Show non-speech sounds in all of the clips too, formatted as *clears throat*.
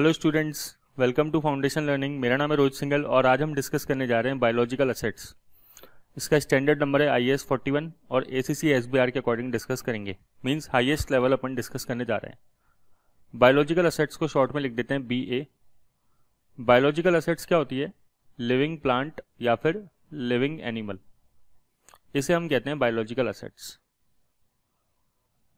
Hello students welcome to foundation learning मेरा नाम है रोहित सिंगल और आज हम डिस्कस करने जा रहे हैं बायोलॉजिकल असेट्स इसका स्टैंडर्ड नंबर है आई एस फोर्टी वन और एसीसी एसबीआर के अकॉर्डिंग डिस्कस करेंगे मीन्स हाईएस्ट लेवल अपन डिस्कस करने जा रहे हैं बायोलॉजिकल असेट्स को शॉर्ट में लिख देते हैं बी ए बायोलॉजिकल असेट्स क्या होती है लिविंग प्लांट या फिर लिविंग एनिमल इसे हम कहते हैं बायोलॉजिकल असेट्स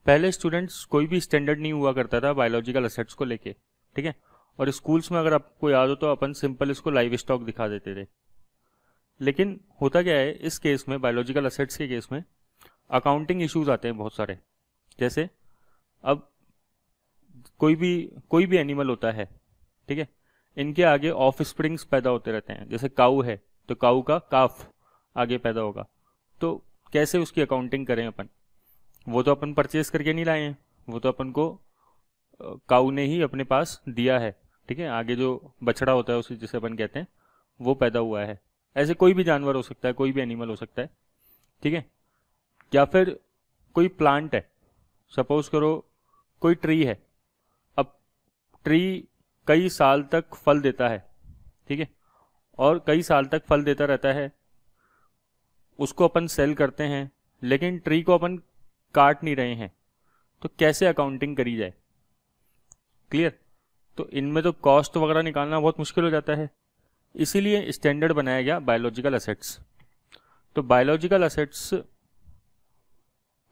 पहले स्टूडेंट्स कोई भी स्टैंडर्ड नहीं हुआ करता था बायोलॉजिकल असेट्स को लेके ठीक है और स्कूल्स में अगर आपको याद हो तो अपन सिंपल इसको लाइव स्टॉक दिखा देते थे लेकिन होता क्या है इस केस में बायोलॉजिकल असेट्स के केस में अकाउंटिंग इश्यूज आते हैं बहुत सारे जैसे अब कोई भी कोई भी एनिमल होता है ठीक है इनके आगे ऑफ स्प्रिंग्स पैदा होते रहते हैं जैसे काऊ है तो काऊ का काफ आगे पैदा होगा तो कैसे उसकी अकाउंटिंग करें अपन वो तो अपन परचेज करके नहीं लाए हैं वो तो अपन को काऊ ने ही अपने पास दिया है ठीक है आगे जो बछड़ा होता है उसे जिसे अपन कहते हैं वो पैदा हुआ है ऐसे कोई भी जानवर हो सकता है कोई भी एनिमल हो सकता है ठीक है या फिर कोई प्लांट है सपोज करो कोई ट्री है अब ट्री कई साल तक फल देता है ठीक है और कई साल तक फल देता रहता है उसको अपन सेल करते हैं लेकिन ट्री को अपन काट नहीं रहे हैं तो कैसे अकाउंटिंग करी जाए क्लियर तो इनमें तो कॉस्ट वगैरह निकालना बहुत मुश्किल हो जाता है इसीलिए स्टैंडर्ड बनाया गया बायोलॉजिकल असेट्स तो बायोलॉजिकल असेट्स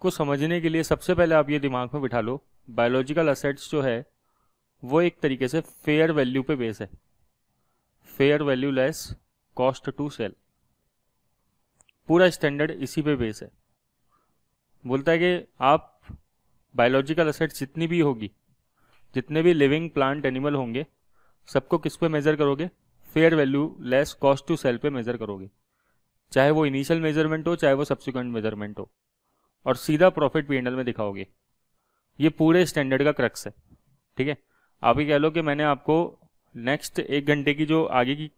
को समझने के लिए सबसे पहले आप ये दिमाग में बिठा लो बायोलॉजिकल असेट्स जो है वो एक तरीके से फेयर वैल्यू पे बेस है fair value less cost to sell पूरा स्टैंडर्ड इसी पे बेस है बोलता है कि आप बायोलॉजिकल असेट्स जितनी भी होगी जितने भी लिविंग प्लांट एनिमल होंगे सबको किस पे मेज़र करोगे fair value less cost to sell पे मेज़र करोगे चाहे वो इनिशियल मेजरमेंट हो चाहे वो सब्सिक्वेंट मेजरमेंट हो और सीधा प्रॉफिट पी में दिखाओगे ये पूरे स्टैंडर्ड का क्रक्स है ठीक है आप ही कह लो कि मैंने आपको नेक्स्ट एक घंटे की जो आगे की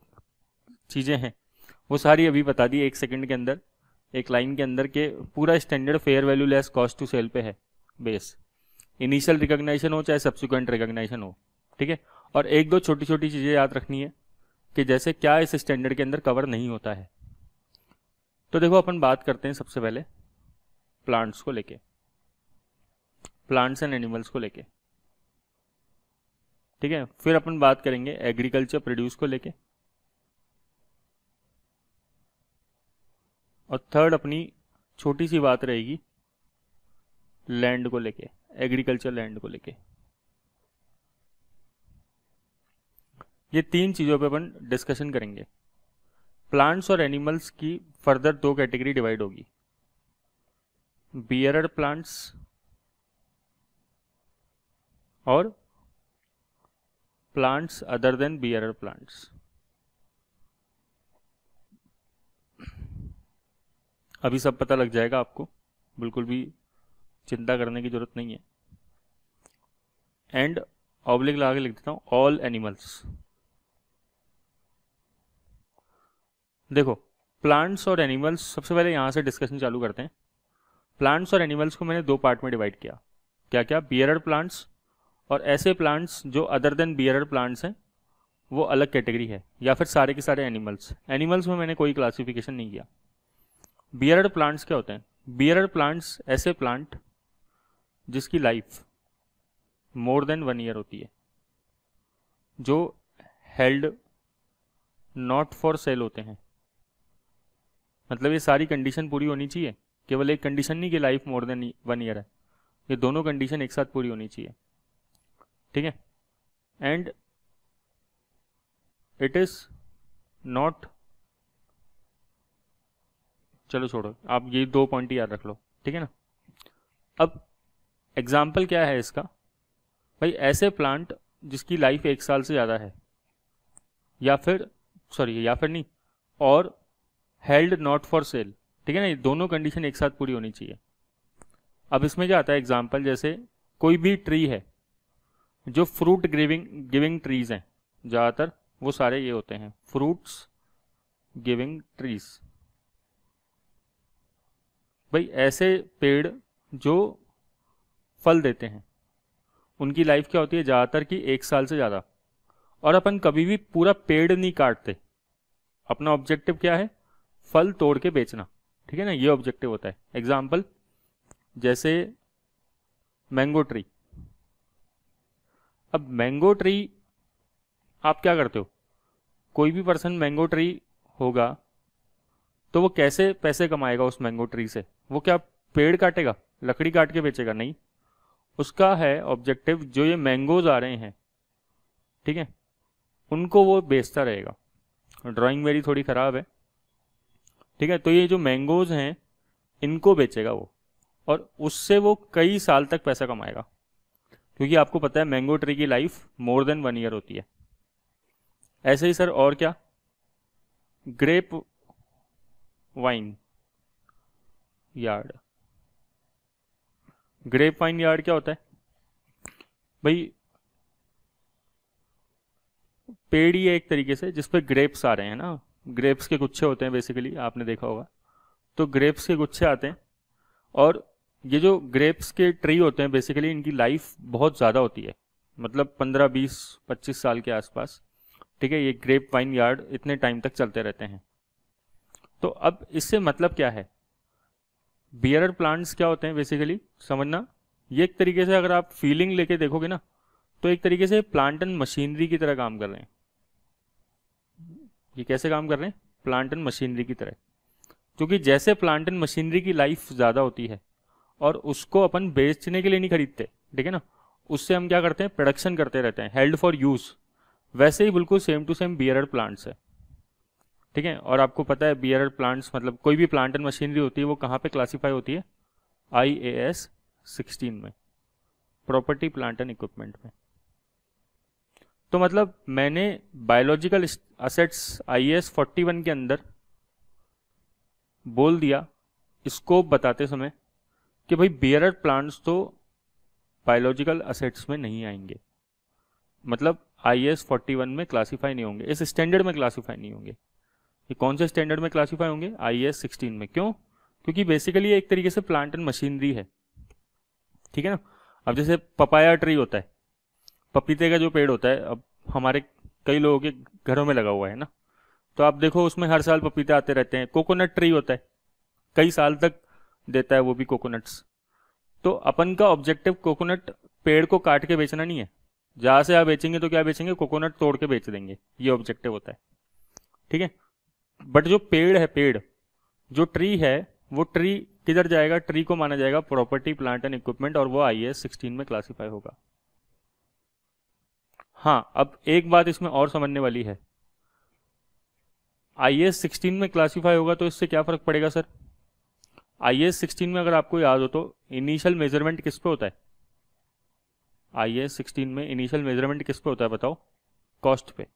चीज़ें हैं वो सारी अभी बता दी एक सेकंड के अंदर एक लाइन के अंदर के पूरा standard fair value less cost to sell पे है बेस इनिशियल रिकॉग्नाइशन हो चाहे सब्सिक्वेंट रिकॉग्नाइशन हो ठीक है और एक दो छोटी छोटी चीज़ें याद रखनी है कि जैसे क्या इस स्टैंडर्ड के अंदर कवर नहीं होता है तो देखो अपन बात करते हैं सबसे पहले प्लांट्स को लेके प्लांट्स एंड एनिमल्स को लेके ठीक है फिर अपन बात करेंगे एग्रीकल्चर प्रोड्यूस को लेके और थर्ड अपनी छोटी सी बात रहेगी लैंड को लेके एग्रीकल्चर लैंड को लेके ये तीन चीज़ों पे अपन डिस्कशन करेंगे प्लांट्स और एनिमल्स की फर्दर दो कैटेगरी डिवाइड होगी बियर प्लांट्स और plants other than bearer plants अभी सब पता लग जाएगा आपको बिल्कुल भी चिंता करने की जरूरत नहीं है एंड ऑब्लिक लगा के लिख देता हूँ ऑल एनिमल्स देखो प्लांट्स और एनिमल्स सबसे पहले यहाँ से डिस्कशन चालू करते हैं प्लांट्स और एनिमल्स को मैंने दो पार्ट में डिवाइड किया क्या क्या बियरड प्लांट्स और ऐसे प्लांट्स जो अदर देन बियर प्लांट्स हैं वो अलग कैटेगरी है या फिर सारे के सारे एनिमल्स एनिमल्स में मैंने कोई क्लासिफिकेशन नहीं किया बियरड प्लांट्स क्या होते हैं बियरड प्लांट्स ऐसे प्लांट जिसकी life more than one year होती है जो हेल्ड नॉट फॉर सेल होते हैं मतलब ये सारी कंडीशन पूरी होनी चाहिए केवल एक कंडीशन नहीं कि life more than one year है ये दोनों कंडीशन एक साथ पूरी होनी चाहिए ठीक है एंड इट इज नॉट चलो छोड़ो आप ये दो पॉइंट याद रख लो ठीक है ना अब एग्जाम्पल क्या है इसका भाई ऐसे प्लांट जिसकी लाइफ एक साल से ज़्यादा है या फिर सॉरी या फिर नहीं और हेल्ड नॉट फॉर सेल ठीक है ना ये दोनों कंडीशन एक साथ पूरी होनी चाहिए अब इसमें क्या आता है एग्जाम्पल जैसे कोई भी ट्री है जो फ्रूट ग्रीविंग गिविंग ट्रीज हैं ज़्यादातर वो सारे ये होते हैं फ्रूट्स गिविंग ट्रीज भाई ऐसे पेड़ जो फल देते हैं उनकी लाइफ क्या होती है ज़्यादातर की एक साल से ज़्यादा और अपन कभी भी पूरा पेड़ नहीं काटते अपना ऑब्जेक्टिव क्या है फल तोड़ के बेचना ठीक है ना ये ऑब्जेक्टिव होता है एग्जाम्पल जैसे मैंगो ट्री अब मैंगो ट्री आप क्या करते हो कोई भी पर्सन मैंगो ट्री होगा तो वो कैसे पैसे कमाएगा उस मैंगो ट्री से वो क्या पेड़ काटेगा लकड़ी काट के बेचेगा नहीं उसका है ऑब्जेक्टिव जो ये मैंगोज आ रहे हैं ठीक है उनको वो बेचता रहेगा ड्राइंग मेरी थोड़ी ख़राब है ठीक है तो ये जो मैंगोज हैं इनको बेचेगा वो और उससे वो कई साल तक पैसा कमाएगा क्योंकि आपको पता है मैंगो ट्री की life more than one year होती है ऐसे ही सर और क्या grape vineyard grape vineyard क्या होता है भाई पेड़ ही है एक तरीके से जिसपे ग्रेप्स आ रहे हैं ना ग्रेप्स के गुच्छे होते हैं बेसिकली आपने देखा होगा तो ग्रेप्स के गुच्छे आते हैं और ये जो ग्रेप्स के ट्री होते हैं बेसिकली इनकी लाइफ बहुत ज़्यादा होती है मतलब 15, 20, 25 साल के आसपास ठीक है ये ग्रेप वाइन यार्ड इतने टाइम तक चलते रहते हैं तो अब इससे मतलब क्या है बियर प्लांट्स क्या होते हैं बेसिकली समझना ये एक तरीके से अगर आप फीलिंग लेके देखोगे ना तो एक तरीके से प्लांट एंड मशीनरी की तरह काम कर रहे हैं ये कैसे काम कर रहे हैं प्लांट एंड मशीनरी की तरह क्योंकि जैसे प्लांट एंड मशीनरी की लाइफ ज़्यादा होती है और उसको अपन बेचने के लिए नहीं खरीदते ठीक है ना उससे हम क्या करते हैं प्रोडक्शन करते रहते हैं हेल्ड फॉर यूज़ वैसे ही बिल्कुल same to same bearer plants है ठीक है और आपको पता है बियर प्लांट्स मतलब कोई भी प्लांट एंड मशीनरी होती है वो कहाँ पे क्लासीफाई होती है आई ए एस सिक्सटीन में प्रॉपर्टी प्लांट एंड इक्विपमेंट में तो मतलब मैंने biological assets I S forty one के अंदर बोल दिया स्कोप बताते समय कि भाई बियर प्लांट्स तो बायोलॉजिकल असेट्स में नहीं आएंगे मतलब आई एस फोर्टी वन में क्लासीफाई नहीं होंगे इस स्टैंडर्ड में क्लासीफाई नहीं होंगे ये कौन से स्टैंडर्ड में क्लासीफाई होंगे आई एस सिक्सटीन में क्यों क्योंकि बेसिकली ये एक तरीके से प्लांट एंड मशीनरी है ठीक है ना अब जैसे पपाया ट्री होता है पपीते का जो पेड़ होता है अब हमारे कई लोगों के घरों में लगा हुआ है ना तो आप देखो उसमें हर साल पपीते आते रहते हैं कोकोनट ट्री होता है कई साल तक देता है वो भी कोकोनट्स तो अपन का ऑब्जेक्टिव कोकोनट पेड़ को काट के बेचना नहीं है जहां से आप बेचेंगे तो क्या बेचेंगे कोकोनट तोड़ के बेच देंगे ये ऑब्जेक्टिव होता है ठीक है बट जो पेड़ है पेड़ जो ट्री है वो ट्री किधर जाएगा ट्री को माना जाएगा प्रॉपर्टी प्लांट एंड इक्विपमेंट और वो आई एस सिक्सटीन में क्लासीफाई होगा हाँ अब एक बात इसमें और समझने वाली है आई एस सिक्सटीन में क्लासीफाई होगा तो इससे क्या फर्क पड़ेगा सर आई एस सिक्सटीन में अगर आपको याद हो तो इनिशियल मेजरमेंट किस पे होता है आई एस सिक्सटीन में इनिशियल मेजरमेंट किस पे होता है बताओ कॉस्ट पे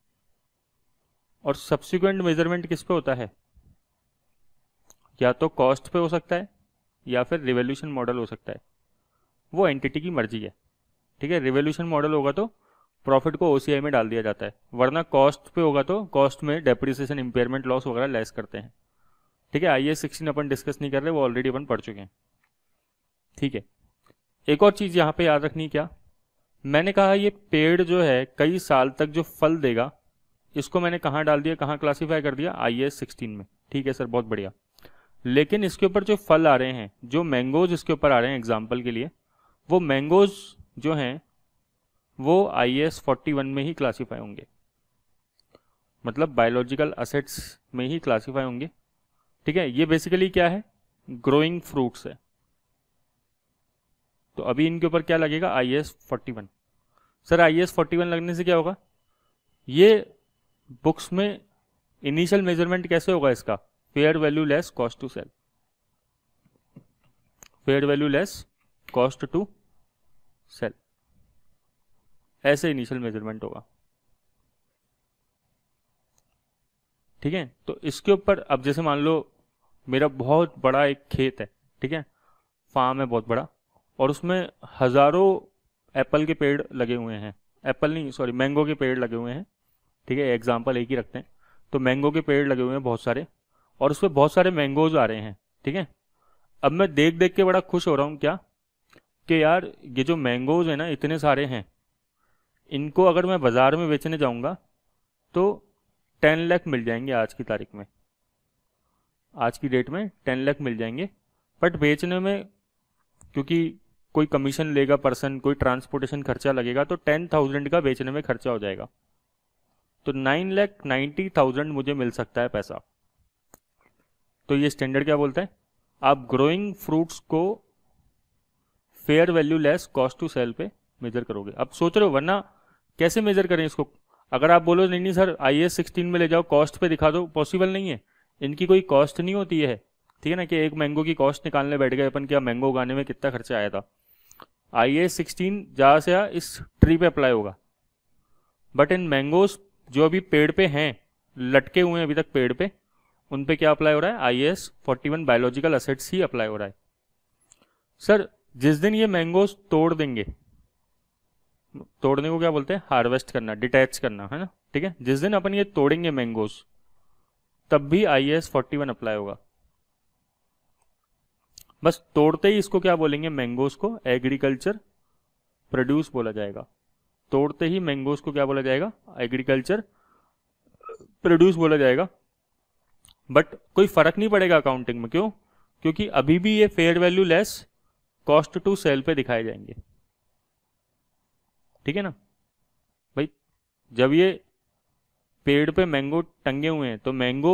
और सब्सिक्वेंट मेजरमेंट किस पे होता है या तो कॉस्ट पे हो सकता है या फिर रिवोल्यूशन मॉडल हो सकता है वो एंटिटी की मर्जी है ठीक है रिवोल्यूशन मॉडल होगा तो प्रॉफिट को ओसीआई में डाल दिया जाता है वरना कॉस्ट पे होगा तो कॉस्ट में डेप्रिसिएशन इंपेयरमेंट लॉस वगैरह लेस करते हैं ठीक है आई एस सिक्सटीन अपन डिस्कस नहीं कर रहे वो ऑलरेडी अपन पढ़ चुके हैं ठीक है एक और चीज़ यहां पे याद रखनी क्या मैंने कहा ये पेड़ जो है कई साल तक जो फल देगा इसको मैंने कहाँ डाल दिया कहाँ क्लासीफाई कर दिया आई एस सिक्सटीन में ठीक है सर बहुत बढ़िया लेकिन इसके ऊपर जो फल आ रहे हैं जो मैंगोज इसके ऊपर आ रहे हैं एग्जाम्पल के लिए वो मैंगोज जो हैं वो आई एस फोर्टी वन में ही क्लासीफाई होंगे मतलब बायोलॉजिकल असेट्स में ही क्लासीफाई होंगे ठीक है ये बेसिकली क्या है ग्रोइंग फ्रूट्स है तो अभी इनके ऊपर क्या लगेगा I S forty one sir I S forty one लगने से क्या होगा ये बुक्स में इनिशियल मेजरमेंट कैसे होगा इसका fair value less cost to sell fair value less cost to sell ऐसे इनिशियल मेजरमेंट होगा ठीक है तो इसके ऊपर अब जैसे मान लो मेरा बहुत बड़ा एक खेत है ठीक है फार्म है बहुत बड़ा और उसमें हजारों एप्पल के पेड़ लगे हुए हैं एप्पल नहीं सॉरी मैंगो के पेड़ लगे हुए हैं ठीक है एग्जाम्पल एक ही रखते हैं तो मैंगो के पेड़ लगे हुए हैं बहुत सारे और उसमें बहुत सारे मैंगोज आ रहे हैं ठीक है अब मैं देख देख के बड़ा खुश हो रहा हूँ क्या कि यार ये जो मैंगोज है ना इतने सारे हैं इनको अगर मैं बाज़ार में बेचने जाऊंगा तो टेन लाख मिल जाएंगे आज की तारीख में आज की डेट में टेन लाख मिल जाएंगे बट बेचने में क्योंकि कोई कमीशन लेगा पर्सन कोई ट्रांसपोर्टेशन खर्चा लगेगा तो टेन थाउजेंड का बेचने में खर्चा हो जाएगा तो नाइन लैख नाइन्टी थाउजेंड मुझे मिल सकता है पैसा तो ये स्टैंडर्ड क्या बोलता है आप ग्रोइंग फ्रूट्स को fair value less cost to sell पे मेजर करोगे आप सोच रहे हो वरना कैसे मेजर करें इसको अगर आप बोलो नहीं नहीं सर आई एस सिक्सटीन में ले जाओ कॉस्ट पे दिखा दो पॉसिबल नहीं है इनकी कोई कॉस्ट नहीं होती है ठीक है ना कि एक मैंगो की कॉस्ट निकालने बैठ गए अपन क्या मैंगो उगाने में कितना खर्चा आया था आई एस सिक्सटीन ज़्यादा से ज़्यादा इस ट्री पे अप्लाई होगा बट इन मैंगोज जो अभी पेड़ पे हैं लटके हुए हैं अभी तक पेड़ पे उन पे क्या अप्लाई हो रहा है I S forty one biological assets ही अप्लाई हो रहा है सर जिस दिन ये मैंगोज तोड़ देंगे तोड़ने को क्या बोलते हैं हार्वेस्ट करना डिटैच करना है ना ठीक है जिस दिन अपन ये तोड़ेंगे मैंगोज तब भी I S forty one apply होगा बस तोड़ते ही इसको क्या बोलेंगे मैंगोज को एग्रीकल्चर प्रोड्यूस बोला जाएगा तोड़ते ही मैंगोज को क्या बोला जाएगा एग्रीकल्चर प्रोड्यूस बोला जाएगा बट कोई फर्क नहीं पड़ेगा अकाउंटिंग में क्यों क्योंकि अभी भी ये fair value less cost to sell पे दिखाए जाएंगे ठीक है ना भाई जब ये पेड़ पे मैंगो टंगे हुए हैं तो मैंगो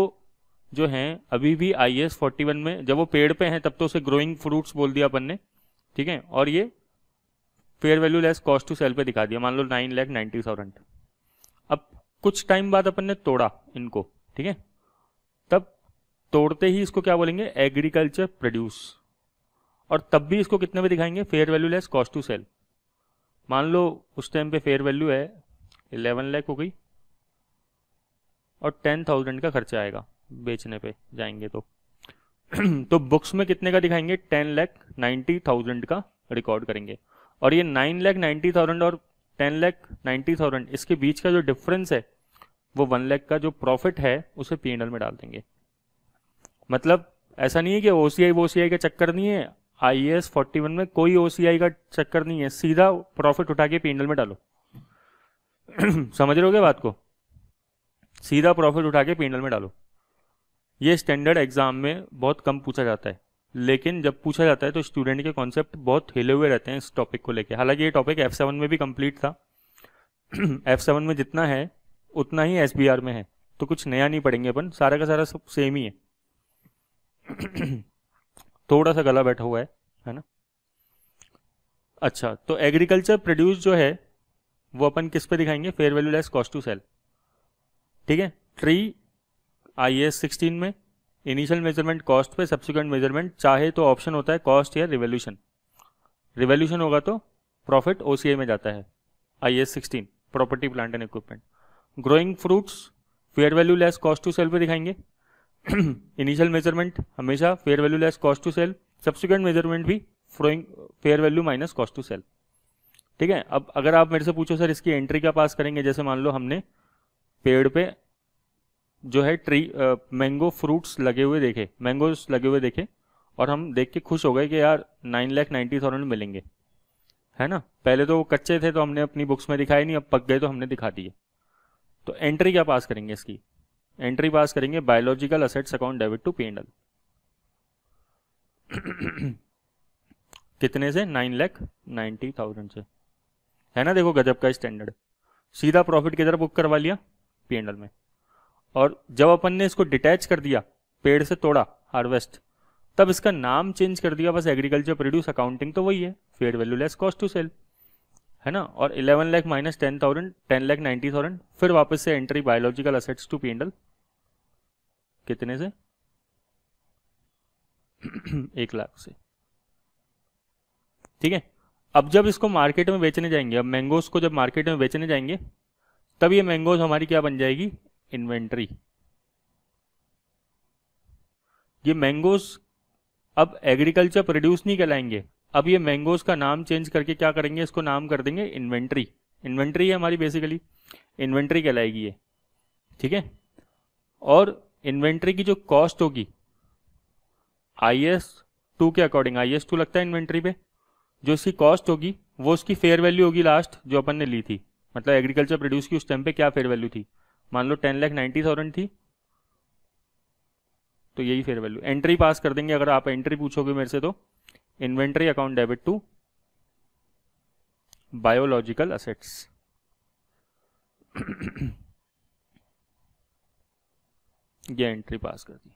जो हैं अभी भी आई एस फोर्टी वन में जब वो पेड़ पे हैं तब तो उसे ग्रोइंग फ्रूट्स बोल दिया अपन ने ठीक है और ये fair value less cost to sell पे दिखा दिया मान लो नाइन लैख नाइन्टी थाउजेंड अब कुछ टाइम बाद अपन ने तोड़ा इनको ठीक है तब तोड़ते ही इसको क्या बोलेंगे एग्रीकल्चर प्रोड्यूस और तब भी इसको कितने पे दिखाएंगे fair value less cost to sell मान लो उस टाइम पे फेयर वैल्यू है इलेवन लैख हो गई और टेन थाउजेंड का खर्चा आएगा बेचने पे जाएंगे तो *clears throat* तो बुक्स में कितने का दिखाएंगे टेन लैख नाइन्टी थाउजेंड का रिकॉर्ड करेंगे और ये नाइन लैख नाइन्टी थाउजेंड और टेन लैख नाइन्टी थाउजेंड इसके बीच का जो डिफरेंस है वो वन लैख का जो प्रॉफिट है उसे पी में डाल देंगे मतलब ऐसा नहीं है कि ओ सी आई वो सी का चक्कर नहीं है आई एस फोर्टी वन में कोई ओ सी आई का चक्कर नहीं है सीधा प्रॉफिट उठा के पी में डालो *clears throat* समझ रहे हो बात को सीधा प्रॉफिट उठा के पी में डालो ये स्टैंडर्ड एग्जाम में बहुत कम पूछा जाता है लेकिन जब पूछा जाता है तो स्टूडेंट के कॉन्सेप्ट बहुत हिले हुए रहते हैं इस टॉपिक को लेकर हालांकि ये टॉपिक एफ सेवन में भी कंप्लीट था एफ *clears throat* सेवन में जितना है उतना ही एस बी आर में है तो कुछ नया नहीं पढ़ेंगे अपन सारा का सारा सब सेम ही है *clears throat* थोड़ा सा गला बैठा हुआ है है ना अच्छा तो एग्रीकल्चर प्रोड्यूस जो है वो अपन किस पे दिखाएंगे fair value less cost to sell ठीक है ट्री आई एस सिक्सटीन में इनिशियल मेजरमेंट कॉस्ट पे सब्सिक्वेंट मेजरमेंट चाहे तो ऑप्शन होता है कॉस्ट या रिवोल्यूशन रिवोल्यूशन होगा तो प्रॉफिट ओ में जाता है I S sixteen property plant and equipment growing fruits fair value less cost to sell पे दिखाएंगे इनिशियल *clears throat* मेजरमेंट हमेशा fair value less cost to sell subsequent measurement भी growing fair value minus cost to sell ठीक है अब अगर आप मेरे से पूछो सर इसकी एंट्री क्या पास करेंगे जैसे मान लो हमने पेड़ पे जो है ट्री मैंगो फ्रूट्स लगे हुए देखे मैंगोज लगे हुए देखे और हम देख के खुश हो गए कि यार नाइन लैख नाइन्टी थाउजेंड मिलेंगे है ना पहले तो वो कच्चे थे तो हमने अपनी बुक्स में दिखाए नहीं अब पक गए तो हमने दिखा दिए तो एंट्री क्या पास करेंगे इसकी एंट्री पास करेंगे biological assets account debit to P and कितने से नाइन लैख नाइन्टी थाउजेंड से है ना देखो गजब का स्टैंडर्ड सीधा प्रॉफिट की तरफ बुक करवा लिया पी एंडल में और जब अपन ने इसको डिटैच कर दिया पेड़ से तोड़ा हार्वेस्ट तब इसका नाम चेंज कर दिया बस एग्रीकल्चर प्रोड्यूस अकाउंटिंग तो वही है fair value less cost to sell है ना और 11 lakh minus ten thousand ten lakh ninety thousand फिर वापस से entry biological assets to P कितने से *clears throat* एक लाख से ठीक है अब जब इसको मार्केट में बेचने जाएंगे अब मैंगोज को जब मार्केट में बेचने जाएंगे तब ये मैंगोज हमारी क्या बन जाएगी इन्वेंट्री ये मैंगोज अब एग्रीकल्चर प्रोड्यूस नहीं कहलाएंगे अब ये मैंगोज का नाम चेंज करके क्या करेंगे इसको नाम कर देंगे इन्वेंट्री इन्वेंट्री है हमारी बेसिकली इन्वेंट्री कहलाएगी ये ठीक है और इन्वेंट्री की जो कॉस्ट होगी आई एस टू के अकॉर्डिंग आई एस टू लगता है इन्वेंट्री पे जो इसकी कॉस्ट होगी वो उसकी फेयर वैल्यू होगी लास्ट जो अपन ने ली थी मतलब एग्रीकल्चर प्रोड्यूस की उस टाइम पे क्या फेयर वैल्यू थी मान लो टेन लैख नाइन्टी थाउजेंड थी तो यही फेयर वैल्यू एंट्री पास कर देंगे अगर आप एंट्री पूछोगे मेरे से तो inventory account debit to biological assets ये एंट्री पास कर दी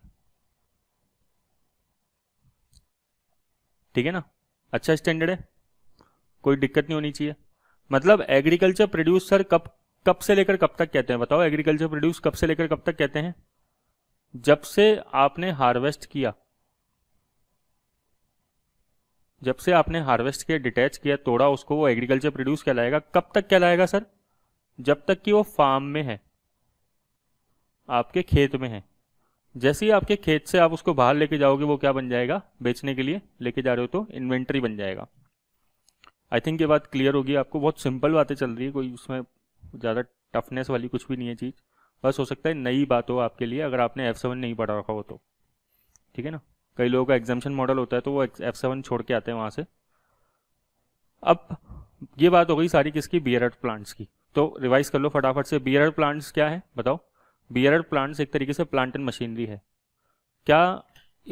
ठीक है ना अच्छा स्टैंडर्ड है कोई दिक्कत नहीं होनी चाहिए मतलब एग्रीकल्चर प्रोड्यूसर कब कब से लेकर कब तक कहते हैं बताओ एग्रीकल्चर प्रोड्यूस कब से लेकर कब तक कहते हैं जब से आपने हार्वेस्ट किया जब से आपने हार्वेस्ट किया डिटैच किया तोड़ा उसको वो एग्रीकल्चर प्रोड्यूस कहलाएगा कब तक कहलाएगा सर जब तक कि वो फार्म में है आपके खेत में है जैसे ही आपके खेत से आप उसको बाहर लेके जाओगे वो क्या बन जाएगा बेचने के लिए लेके जा रहे हो तो इन्वेंट्री बन जाएगा आई थिंक ये बात क्लियर होगी आपको बहुत सिंपल बातें चल रही है कोई उसमें ज़्यादा टफनेस वाली कुछ भी नहीं है चीज़ बस हो सकता है नई बात हो आपके लिए अगर आपने एफ़ सेवन नहीं पढ़ा रखा हो तो ठीक है ना कई लोगों का एग्जामेशन मॉडल होता है तो वो एफ़ सेवन छोड़ के आते हैं वहाँ से अब ये बात हो गई सारी किसकी बियर प्लांट्स की तो रिवाइज कर लो फटाफट से बियर प्लांट्स क्या है बताओ बियर प्लांट्स एक तरीके से प्लांट एंड मशीनरी है क्या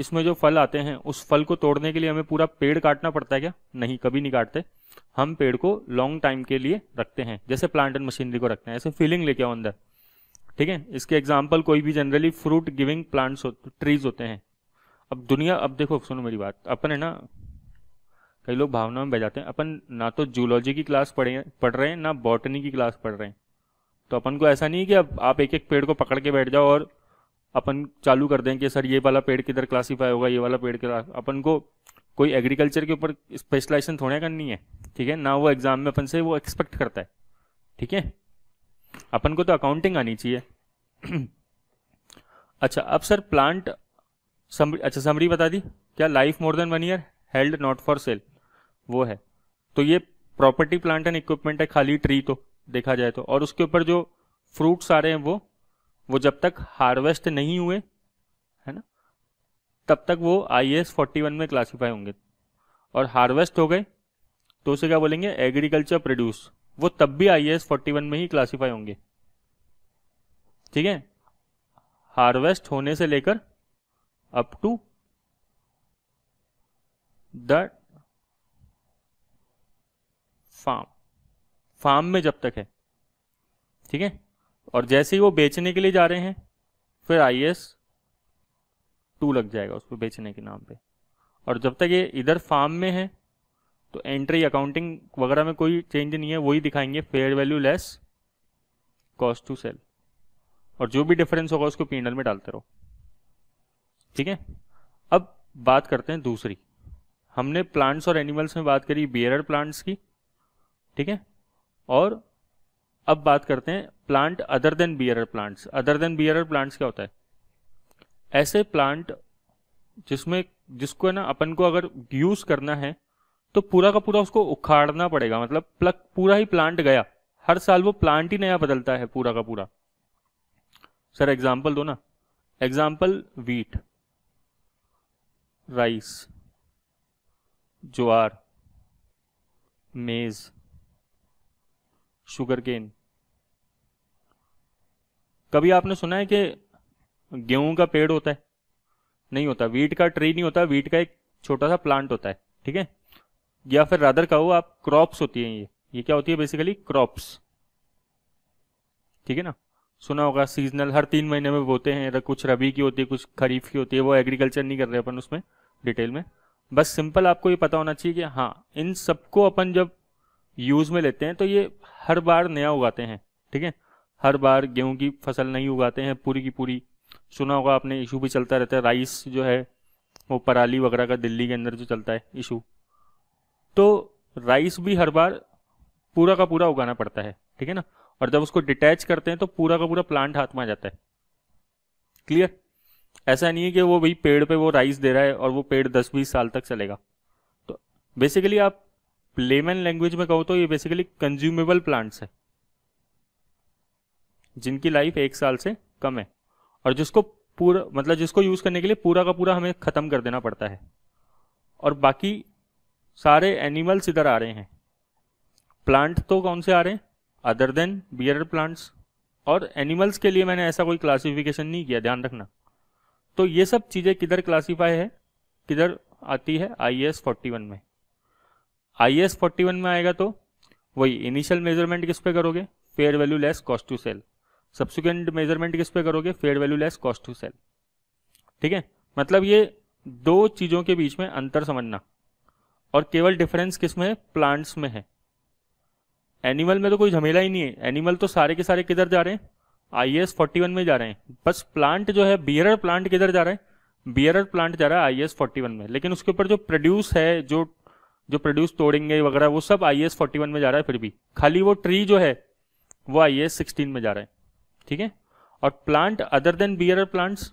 इसमें जो फल आते हैं उस फल को तोड़ने के लिए हमें पूरा पेड़ काटना पड़ता है क्या नहीं कभी नहीं काटते हम पेड़ को लॉन्ग टाइम के लिए रखते हैं जैसे प्लांट एंड मशीनरी को रखते हैं ऐसे फीलिंग लेके आओ अंदर ठीक है इसके एग्जाम्पल कोई भी जनरली फ्रूट गिविंग प्लांट्स हो, ट्रीज होते हैं अब दुनिया अब देखो सुनो मेरी बात अपन है ना कई लोग भावना में बह जाते हैं अपन ना तो जूलॉजी की क्लास पढ़े पढ़ रहे हैं ना बॉटनी की क्लास पढ़ रहे हैं तो अपन को ऐसा नहीं है कि अब आप एक एक पेड़ को पकड़ के बैठ जाओ और अपन चालू कर दें कि सर ये वाला पेड़ किधर क्लासीफाई होगा ये वाला पेड़ किधर अपन को कोई एग्रीकल्चर के ऊपर स्पेशलाइजेशन थोड़ा करनी है ठीक है ना वो एग्जाम में अपन से वो एक्सपेक्ट करता है ठीक है अपन को तो अकाउंटिंग आनी चाहिए *clears throat* अच्छा अब सर प्लांट समरी अच्छा समरी बता दी क्या life more than one year held not for sale वो है तो ये प्रॉपर्टी प्लांट एंड इक्विपमेंट है खाली ट्री तो देखा जाए तो और उसके ऊपर जो फ्रूट्स आ रहे हैं वो वो जब तक हार्वेस्ट नहीं हुए है ना तब तक वो आई एस फोर्टी वन में क्लासीफाई होंगे और हार्वेस्ट हो गए तो उसे क्या बोलेंगे एग्रीकल्चर प्रोड्यूस वो तब भी आई एस फोर्टी वन में ही क्लासीफाई होंगे ठीक है हार्वेस्ट होने से लेकर up to the farm farm में जब तक है ठीक है और जैसे ही वो बेचने के लिए जा रहे हैं फिर आई टू लग जाएगा उसको बेचने के नाम पे और जब तक ये इधर फार्म में है तो एंट्री अकाउंटिंग वगैरह में कोई चेंज नहीं है वही दिखाएंगे fair value less cost to sell और जो भी डिफरेंस होगा उसको पी में डालते रहो ठीक है अब बात करते हैं दूसरी हमने प्लांट्स और एनिमल्स में बात करी बियर प्लांट्स की ठीक है और अब बात करते हैं plant other than bearer plants other than bearer plants क्या होता है ऐसे प्लांट जिसमें जिसको है ना अपन को अगर यूज करना है तो पूरा का पूरा उसको उखाड़ना पड़ेगा मतलब प्लग पूरा ही प्लांट गया हर साल वो प्लांट ही नया बदलता है पूरा का पूरा सर एग्जाम्पल दो ना एग्जाम्पल वीट राइस ज्वार मेज शुगर केन कभी आपने सुना है कि गेहूं का पेड़ होता है नहीं होता वीट का ट्री नहीं होता वीट का एक छोटा सा प्लांट होता है ठीक है या फिर रादर कहो आप क्रॉप्स होती हैं ये ये क्या होती है बेसिकली क्रॉप्स ठीक है ना सुना होगा सीजनल हर तीन महीने में बोते हैं कुछ रबी की होती है कुछ खरीफ की होती है वो एग्रीकल्चर नहीं कर रहे अपन उसमें डिटेल में बस सिंपल आपको ये पता होना चाहिए कि हाँ इन सबको अपन जब यूज में लेते हैं तो ये हर बार नया उगाते हैं ठीक है हर बार गेहूं की फसल नहीं उगाते हैं पूरी की पूरी सुना होगा आपने इशू भी चलता रहता है राइस जो है वो पराली वगैरह का दिल्ली के अंदर जो चलता है इशू तो राइस भी हर बार पूरा का पूरा उगाना पड़ता है ठीक है ना और जब उसको डिटैच करते हैं तो पूरा का पूरा प्लांट हाथ में आ जाता है क्लियर ऐसा नहीं है कि वो भाई पेड़ पे वो राइस दे रहा है और वो पेड़ दस बीस साल तक चलेगा तो बेसिकली आप लेमन लैंग्वेज में कहो तो ये बेसिकली कंज्यूमेबल प्लांट्स है जिनकी लाइफ एक साल से कम है और जिसको पूरा मतलब जिसको यूज करने के लिए पूरा का पूरा हमें खत्म कर देना पड़ता है और बाकी सारे एनिमल्स इधर आ रहे हैं प्लांट तो कौन से आ रहे हैं अदर देन बियर प्लांट्स और एनिमल्स के लिए मैंने ऐसा कोई क्लासिफिकेशन नहीं किया ध्यान रखना तो ये सब चीज़ें किधर क्लासीफाई है किधर आती है आई एस फोर्टी वन में आई एस फोर्टी वन में आएगा तो वही इनिशियल मेजरमेंट किस पे करोगे fair value less cost to sell subsequent measurement किस पे करोगे fair value less cost to sell ठीक है मतलब ये दो चीजों के बीच में अंतर समझना और केवल डिफरेंस किस में प्लांट्स में है एनिमल में तो कोई झमेला ही नहीं है एनिमल तो सारे के सारे किधर जा रहे हैं आई एस फोर्टी वन में जा रहे हैं बस प्लांट जो है बियरर प्लांट किधर जा रहा है बियरर प्लांट जा रहा है आई एस फोर्टी वन में लेकिन उसके ऊपर जो प्रोड्यूस है जो जो प्रोड्यूस तोड़ेंगे वगैरह वो सब आई एस फोर्टी वन में जा रहा है फिर भी खाली वो ट्री जो है वो आई एस सिक्सटीन में जा रहा है ठीक है और plant other than bearer plants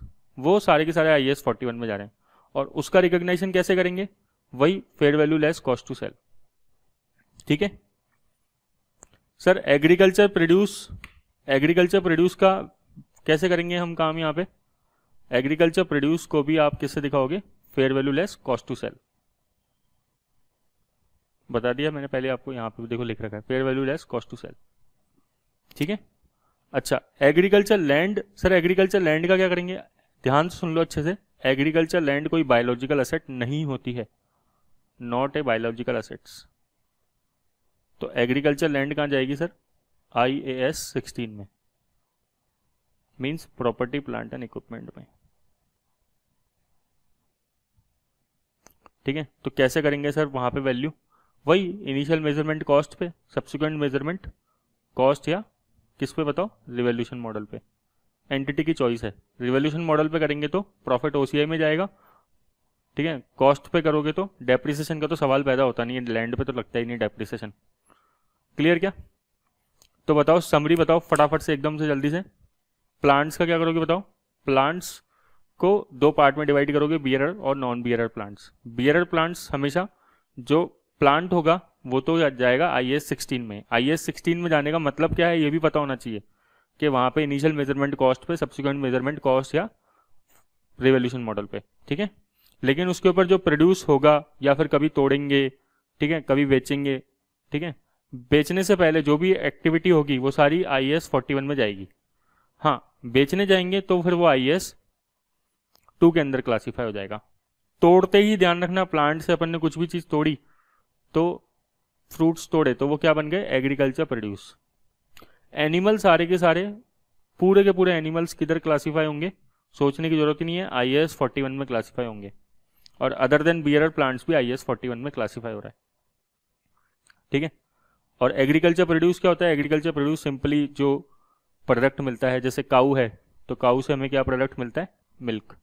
वो सारे के सारे आई एस फोर्टी वन में जा रहे हैं और उसका रिकॉग्नाइजेशन कैसे करेंगे वही fair value less cost to sell ठीक है sir agriculture produce agriculture produce का कैसे करेंगे हम काम यहाँ पे एग्रीकल्चर प्रोड्यूस को भी आप किससे दिखाओगे fair value less cost to sell बता दिया मैंने पहले आपको यहां पे देखो लिख रखा है fair value less cost to sell ठीक है अच्छा agriculture land sir agriculture land का क्या करेंगे ध्यान से सुन लो अच्छे से एग्रीकल्चर लैंड कोई बायोलॉजिकल असेट नहीं होती है नॉट ए बायोलॉजिकल असेट्स तो एग्रीकल्चर लैंड कहाँ जाएगी sir I A S sixteen में means property plant and equipment में ठीक है तो कैसे करेंगे सर वहां पे वैल्यू वही इनिशियल मेजरमेंट कॉस्ट पे सब्सिक्वेंट मेजरमेंट कॉस्ट या किस पे बताओ रिवोल्यूशन मॉडल पे एंटिटी की चॉइस है रिवोल्यूशन मॉडल पे करेंगे तो प्रॉफिट ओसीआई में जाएगा ठीक है कॉस्ट पे करोगे तो डेप्रिसिएशन का तो सवाल पैदा होता नहीं है लैंड पे तो लगता ही नहीं डेप्रिसिएशन क्लियर क्या तो बताओ समरी बताओ फटाफट से एकदम से जल्दी से प्लांट्स का क्या करोगे बताओ प्लांट्स को दो पार्ट में डिवाइड करोगे बियर और non bearer plants bearer plants हमेशा जो प्लांट होगा वो तो जाएगा आई एस सिक्सटीन में आई एस सिक्सटीन में जाने का मतलब क्या है ये भी पता होना चाहिए कि वहाँ पे इनिशियल मेजरमेंट कॉस्ट पे सब्सिक्वेंट मेजरमेंट कॉस्ट या रिवोल्यूशन मॉडल पे ठीक है लेकिन उसके ऊपर जो प्रोड्यूस होगा या फिर कभी तोड़ेंगे ठीक है कभी बेचेंगे ठीक है बेचने से पहले जो भी एक्टिविटी होगी वो सारी आई एस फोर्टी वन में जाएगी हाँ बेचने जाएंगे तो फिर वो आई एस टू के अंदर क्लासीफाई हो जाएगा तोड़ते ही ध्यान रखना प्लांट से अपन ने कुछ भी चीज़ तोड़ी तो फ्रूट्स तोड़े तो वो क्या बन गए एग्रीकल्चर प्रोड्यूस एनिमल सारे के सारे पूरे के पूरे एनिमल्स किधर क्लासीफाई होंगे सोचने की जरूरत ही नहीं है आई एस फोर्टी वन में क्लासीफाई होंगे और अदर देन बियर प्लांट्स भी आई एस फोर्टी वन में क्लासीफाई हो रहा है ठीक है और एग्रीकल्चर प्रोड्यूस क्या होता है एग्रीकल्चर प्रोड्यूस सिंपली जो प्रोडक्ट मिलता है जैसे काऊ है तो काऊ से हमें क्या प्रोडक्ट मिलता है मिल्क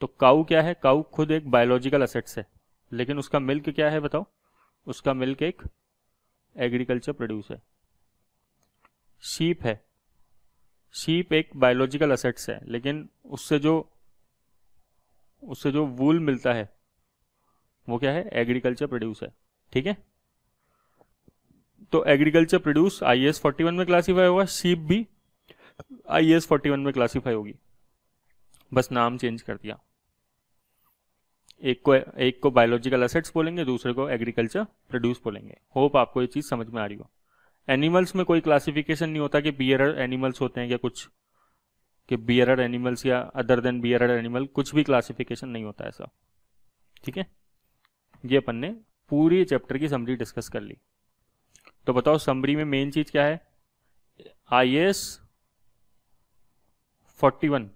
तो काऊ क्या है काऊ खुद एक बायोलॉजिकल असेट्स है लेकिन उसका मिल्क क्या है बताओ उसका मिल्क एक एग्रीकल्चर प्रोड्यूस है शीप है शीप एक बायोलॉजिकल असेट्स है लेकिन उससे जो उससे जो वूल मिलता है वो क्या है एग्रीकल्चर प्रोड्यूस है ठीक है तो agriculture produce I S forty one में क्लासीफाई होगा शीप भी आई एस फोर्टी वन में क्लासीफाई होगी बस नाम चेंज कर दिया एक को एक को बायोलॉजिकल असेट्स बोलेंगे दूसरे को एग्रीकल्चर प्रोड्यूस बोलेंगे होप आपको ये चीज़ समझ में आ रही हो एनिमल्स में कोई क्लासिफिकेशन नहीं होता कि बियर एनिमल्स होते हैं या कुछ कि बियर एनिमल्स या अदर देन बियर एनिमल कुछ भी क्लासिफिकेशन नहीं होता ऐसा ठीक है ये अपन ने पूरी चैप्टर की समरी डिस्कस कर ली तो बताओ समरी में मेन चीज़ क्या है आई एस फोर्टी वन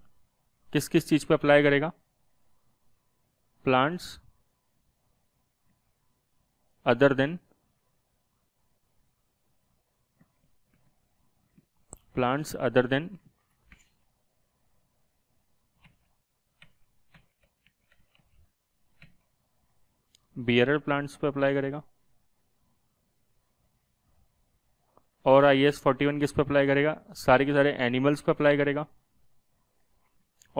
किस किस चीज़ पे अप्लाई करेगा plants other than plants other than bearer plants पे अप्लाई करेगा और आई एस फोर्टी वन किस पे अप्लाई करेगा सारे के सारे एनिमल्स पे अप्लाई करेगा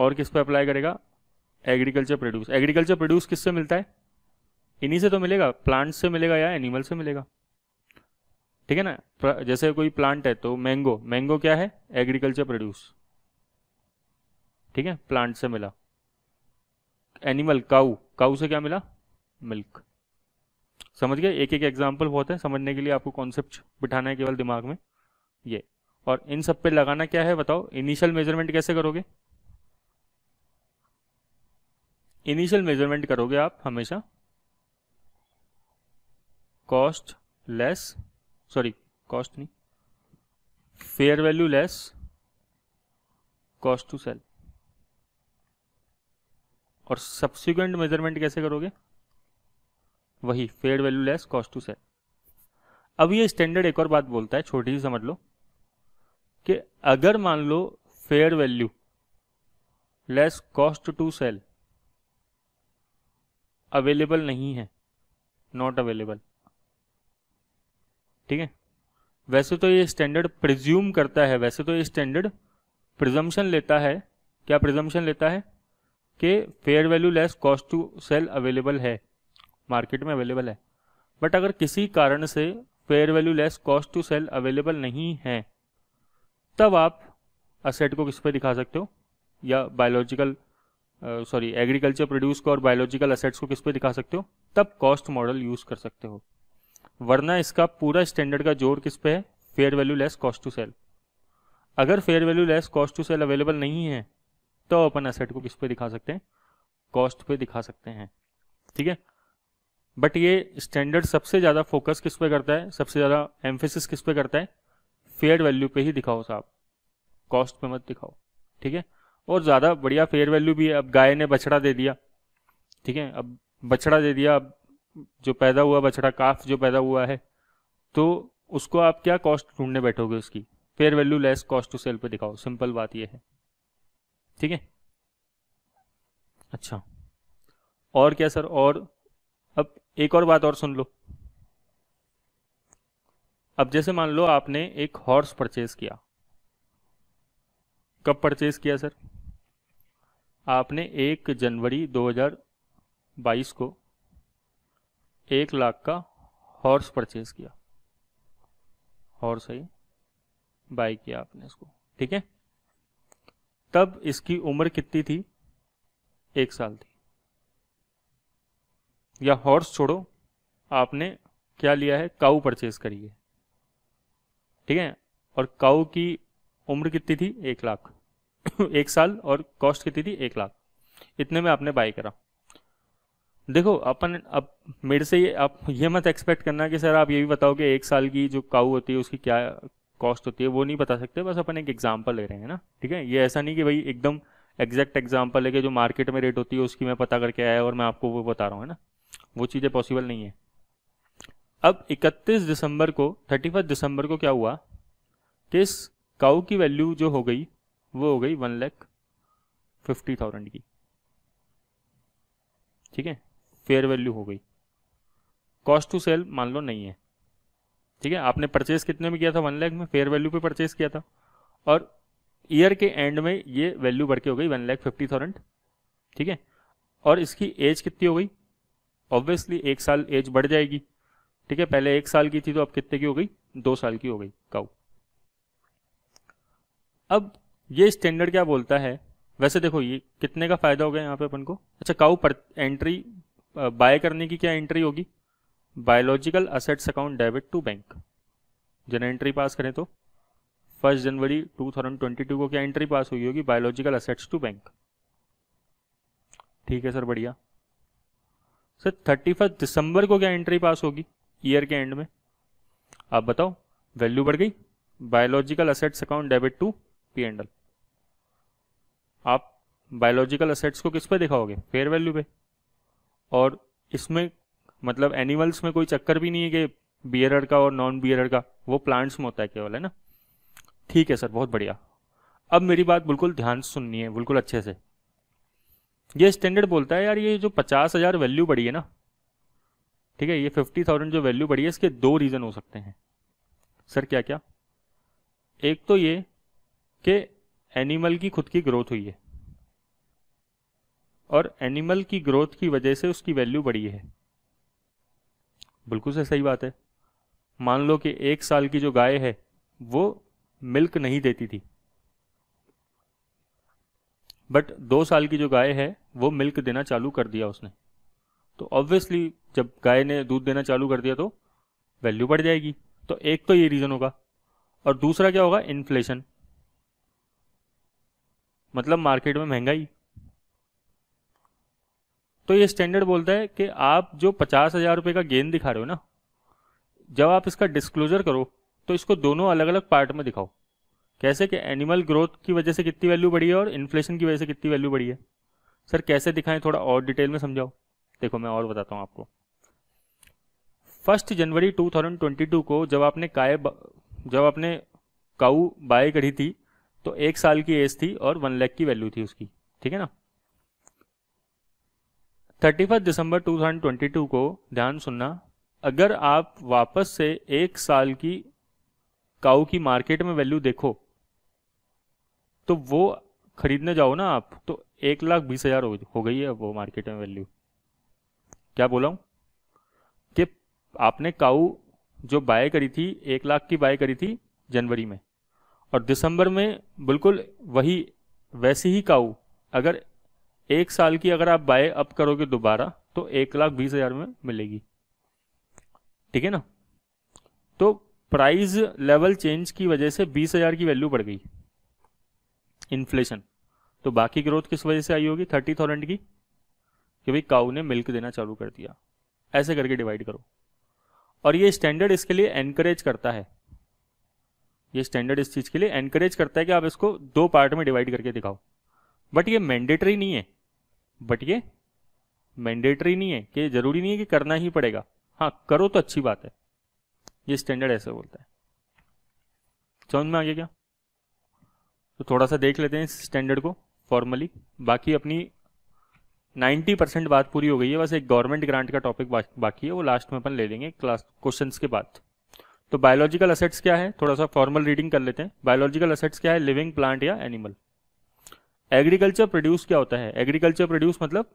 और किस पे अप्लाई करेगा एग्रीकल्चर प्रोड्यूस एग्रीकल्चर प्रोड्यूस किससे मिलता है इन्हीं से तो मिलेगा प्लांट से मिलेगा या एनिमल से मिलेगा ठीक है ना जैसे कोई प्लांट है तो मैंगो मैंगो क्या है एग्रीकल्चर प्रोड्यूस ठीक है प्लांट से मिला एनिमल काऊ काऊ से क्या मिला मिल्क समझ गए एक एक एग्जाम्पल बहुत है समझने के लिए आपको कॉन्सेप्ट बिठाना है केवल दिमाग में ये और इन सब पे लगाना क्या है बताओ इनिशियल मेजरमेंट कैसे करोगे इनिशियल मेजरमेंट करोगे आप हमेशा कॉस्ट लेस सॉरी कॉस्ट नहीं fair value less cost to sell और सब्सिक्वेंट मेजरमेंट कैसे करोगे वही fair value less cost to sell अब ये स्टैंडर्ड एक और बात बोलता है छोटी सी समझ लो कि अगर मान लो fair value less cost to sell available नहीं है नॉट अवेलेबल ठीक है वैसे तो ये स्टैंडर्ड प्रिज्यूम करता है वैसे तो ये स्टैंडर्ड प्रिजम्पन लेता है क्या प्रिजम्पन लेता है कि fair value less cost to sell available है मार्केट में अवेलेबल है बट अगर किसी कारण से fair value less cost to sell available नहीं है तब आप असेट को किस पे दिखा सकते हो या बायोलॉजिकल सॉरी एग्रीकल्चर प्रोड्यूस को और बायोलॉजिकल असेट्स को किस पे दिखा सकते हो तब कॉस्ट मॉडल यूज कर सकते हो वरना इसका पूरा स्टैंडर्ड का जोर किस पे है fair value less cost to sell अगर fair value less cost to sell available नहीं है तो अपन असेट को किस पे दिखा सकते हैं कॉस्ट पे दिखा सकते हैं ठीक है बट ये स्टैंडर्ड सबसे ज़्यादा फोकस किस पे करता है सबसे ज़्यादा एम्फेसिस किस पे करता है फेयर वैल्यू पे ही दिखाओ साहब कॉस्ट पे मत दिखाओ ठीक है और ज़्यादा बढ़िया फेयर वैल्यू भी है अब गाय ने बछड़ा दे दिया ठीक है अब बछड़ा दे दिया अब जो पैदा हुआ बछड़ा काफ जो पैदा हुआ है तो उसको आप क्या कॉस्ट ढूंढने बैठोगे उसकी fair value less cost to sell पे दिखाओ सिंपल बात यह है ठीक है अच्छा और क्या सर और अब एक और बात और सुन लो अब जैसे मान लो आपने एक हॉर्स परचेज किया कब परचेज किया सर आपने एक जनवरी 2022 को एक लाख का हॉर्स परचेज किया हॉर्स है बाई किया आपने इसको ठीक है तब इसकी उम्र कितनी थी एक साल थी या हॉर्स छोड़ो आपने क्या लिया है काऊ परचेज करी है ठीक है और काऊ की उम्र कितनी थी एक लाख *coughs* एक साल और कॉस्ट कितनी थी एक लाख इतने में आपने बाय करा देखो अपन अब मेरे से ये आप ये मत एक्सपेक्ट करना कि सर आप ये भी बताओ कि एक साल की जो काऊ होती है उसकी क्या कॉस्ट होती है वो नहीं बता सकते बस अपन एक एग्जाम्पल ले रहे हैं ना ठीक है ये ऐसा नहीं कि भाई एकदम एग्जैक्ट एग्जाम्पल है कि जो मार्केट में रेट होती है उसकी मैं पता करके आया और मैं आपको वो बता रहा हूँ है ना वो चीज़ें पॉसिबल नहीं है अब 31 दिसंबर को 31 दिसंबर को क्या हुआ कि इस काउ की वैल्यू जो हो गई वो हो गई वन लैख फिफ्टी थाउजेंड की ठीक है फेयर वैल्यू हो गई कॉस्ट टू सेल मान लो नहीं है ठीक है आपने परचेस कितने में किया था वन लैख में फेयर वैल्यू पे परचेस किया था और ईयर के एंड में ये वैल्यू बढ़ के हो गई वन लैख फिफ्टी थाउजेंड ठीक है और इसकी एज कितनी हो गई ऑब्वियसली एक साल एज बढ़ जाएगी ठीक है पहले एक साल की थी तो अब कितने की हो गई दो साल की हो गई काउ अब ये स्टैंडर्ड क्या बोलता है वैसे देखो ये कितने का फ़ायदा हो गया यहाँ पे अपन को अच्छा काउ पर एंट्री बाय करने की क्या एंट्री होगी biological assets account debit to bank जन एंट्री पास करें तो फर्स्ट जनवरी 2022 को क्या एंट्री पास हुई होगी बायोलॉजिकल असेट्स टू बैंक ठीक है सर बढ़िया सर थर्टी फर्स्ट दिसंबर को क्या एंट्री पास होगी ईयर के एंड में आप बताओ वैल्यू बढ़ गई biological assets account debit to P and L आप बायोलॉजिकल असेट्स को किस पे दिखाओगे फेयर वैल्यू पे और इसमें मतलब एनिमल्स में कोई चक्कर भी नहीं है कि बियरर का और नॉन बियरर का वो प्लांट्स में होता है केवल है ना ठीक है सर बहुत बढ़िया अब मेरी बात बिल्कुल ध्यान सुननी है बिल्कुल अच्छे से ये स्टैंडर्ड बोलता है यार ये जो पचास हज़ार वैल्यू बढ़ी है ना ठीक है ये फिफ्टी थाउजेंड जो वैल्यू बढ़ी है इसके दो रीज़न हो सकते हैं सर क्या क्या एक तो ये कि एनिमल की खुद की ग्रोथ हुई है और एनिमल की ग्रोथ की वजह से उसकी वैल्यू बढ़ी है बिल्कुल से सही बात है मान लो कि एक साल की जो गाय है वो मिल्क नहीं देती थी बट दो साल की जो गाय है वो मिल्क देना चालू कर दिया उसने तो ऑब्वियसली जब गाय ने दूध देना चालू कर दिया तो वैल्यू बढ़ जाएगी तो एक तो ये रीज़न होगा और दूसरा क्या होगा इन्फ्लेशन मतलब मार्केट में महंगाई तो ये स्टैंडर्ड बोलता है कि आप जो पचास हजार रुपये का गेन दिखा रहे हो ना जब आप इसका डिस्क्लोजर करो तो इसको दोनों अलग अलग पार्ट में दिखाओ कैसे कि एनिमल ग्रोथ की वजह से कितनी वैल्यू बढ़ी है और इन्फ्लेशन की वजह से कितनी वैल्यू बढ़ी है सर कैसे दिखाएं थोड़ा और डिटेल में समझाओ देखो मैं और बताता हूँ आपको फर्स्ट जनवरी 2022 को जब आपने काय जब आपने काऊ बाय करी थी तो एक साल की एज थी और वन लैख की वैल्यू थी उसकी ठीक है ना thirty first December two thousand twenty two को ध्यान सुनना अगर आप वापस से एक साल की काउ की मार्केट में वैल्यू देखो तो वो खरीदने जाओ ना आप तो एक लाख बीस हजार हो गई है वो मार्केट में वैल्यू क्या बोला हूं कि आपने काउ जो बाय करी थी एक लाख की बाय करी थी जनवरी में और दिसंबर में बिल्कुल वही वैसी ही काऊ अगर एक साल की अगर आप बाय अप करोगे दोबारा तो एक लाख बीस हजार में मिलेगी ठीक है ना तो प्राइस लेवल चेंज की वजह से बीस हजार की वैल्यू बढ़ गई इन्फ्लेशन तो बाकी ग्रोथ किस वजह से आई होगी थर्टी थाउजेंड की कि भाई काऊ ने मिल्क देना चालू कर दिया ऐसे करके डिवाइड करो और ये स्टैंडर्ड इसके लिए एनकरेज करता है ये स्टैंडर्ड इस चीज़ के लिए एनकरेज करता है कि आप इसको दो पार्ट में डिवाइड करके दिखाओ बट ये मैंडेटरी नहीं है बट ये मैंडेटरी नहीं है कि जरूरी नहीं है कि करना ही पड़ेगा हाँ करो तो अच्छी बात है ये स्टैंडर्ड ऐसे बोलता है समझ में आ गया क्या तो थोड़ा सा देख लेते हैं इस स्टैंडर्ड को फॉर्मली बाकी अपनी 90 परसेंट बात पूरी हो गई है बस एक गवर्नमेंट ग्रांट का टॉपिक बाकी है वो लास्ट में अपन ले लेंगे क्लास क्वेश्चंस के बाद तो बायोलॉजिकल असेट्स क्या है थोड़ा सा फॉर्मल रीडिंग कर लेते हैं बायोलॉजिकल असेट्स क्या है लिविंग प्लांट या एनिमल एग्रीकल्चर प्रोड्यूस क्या होता है एग्रीकल्चर प्रोड्यूस मतलब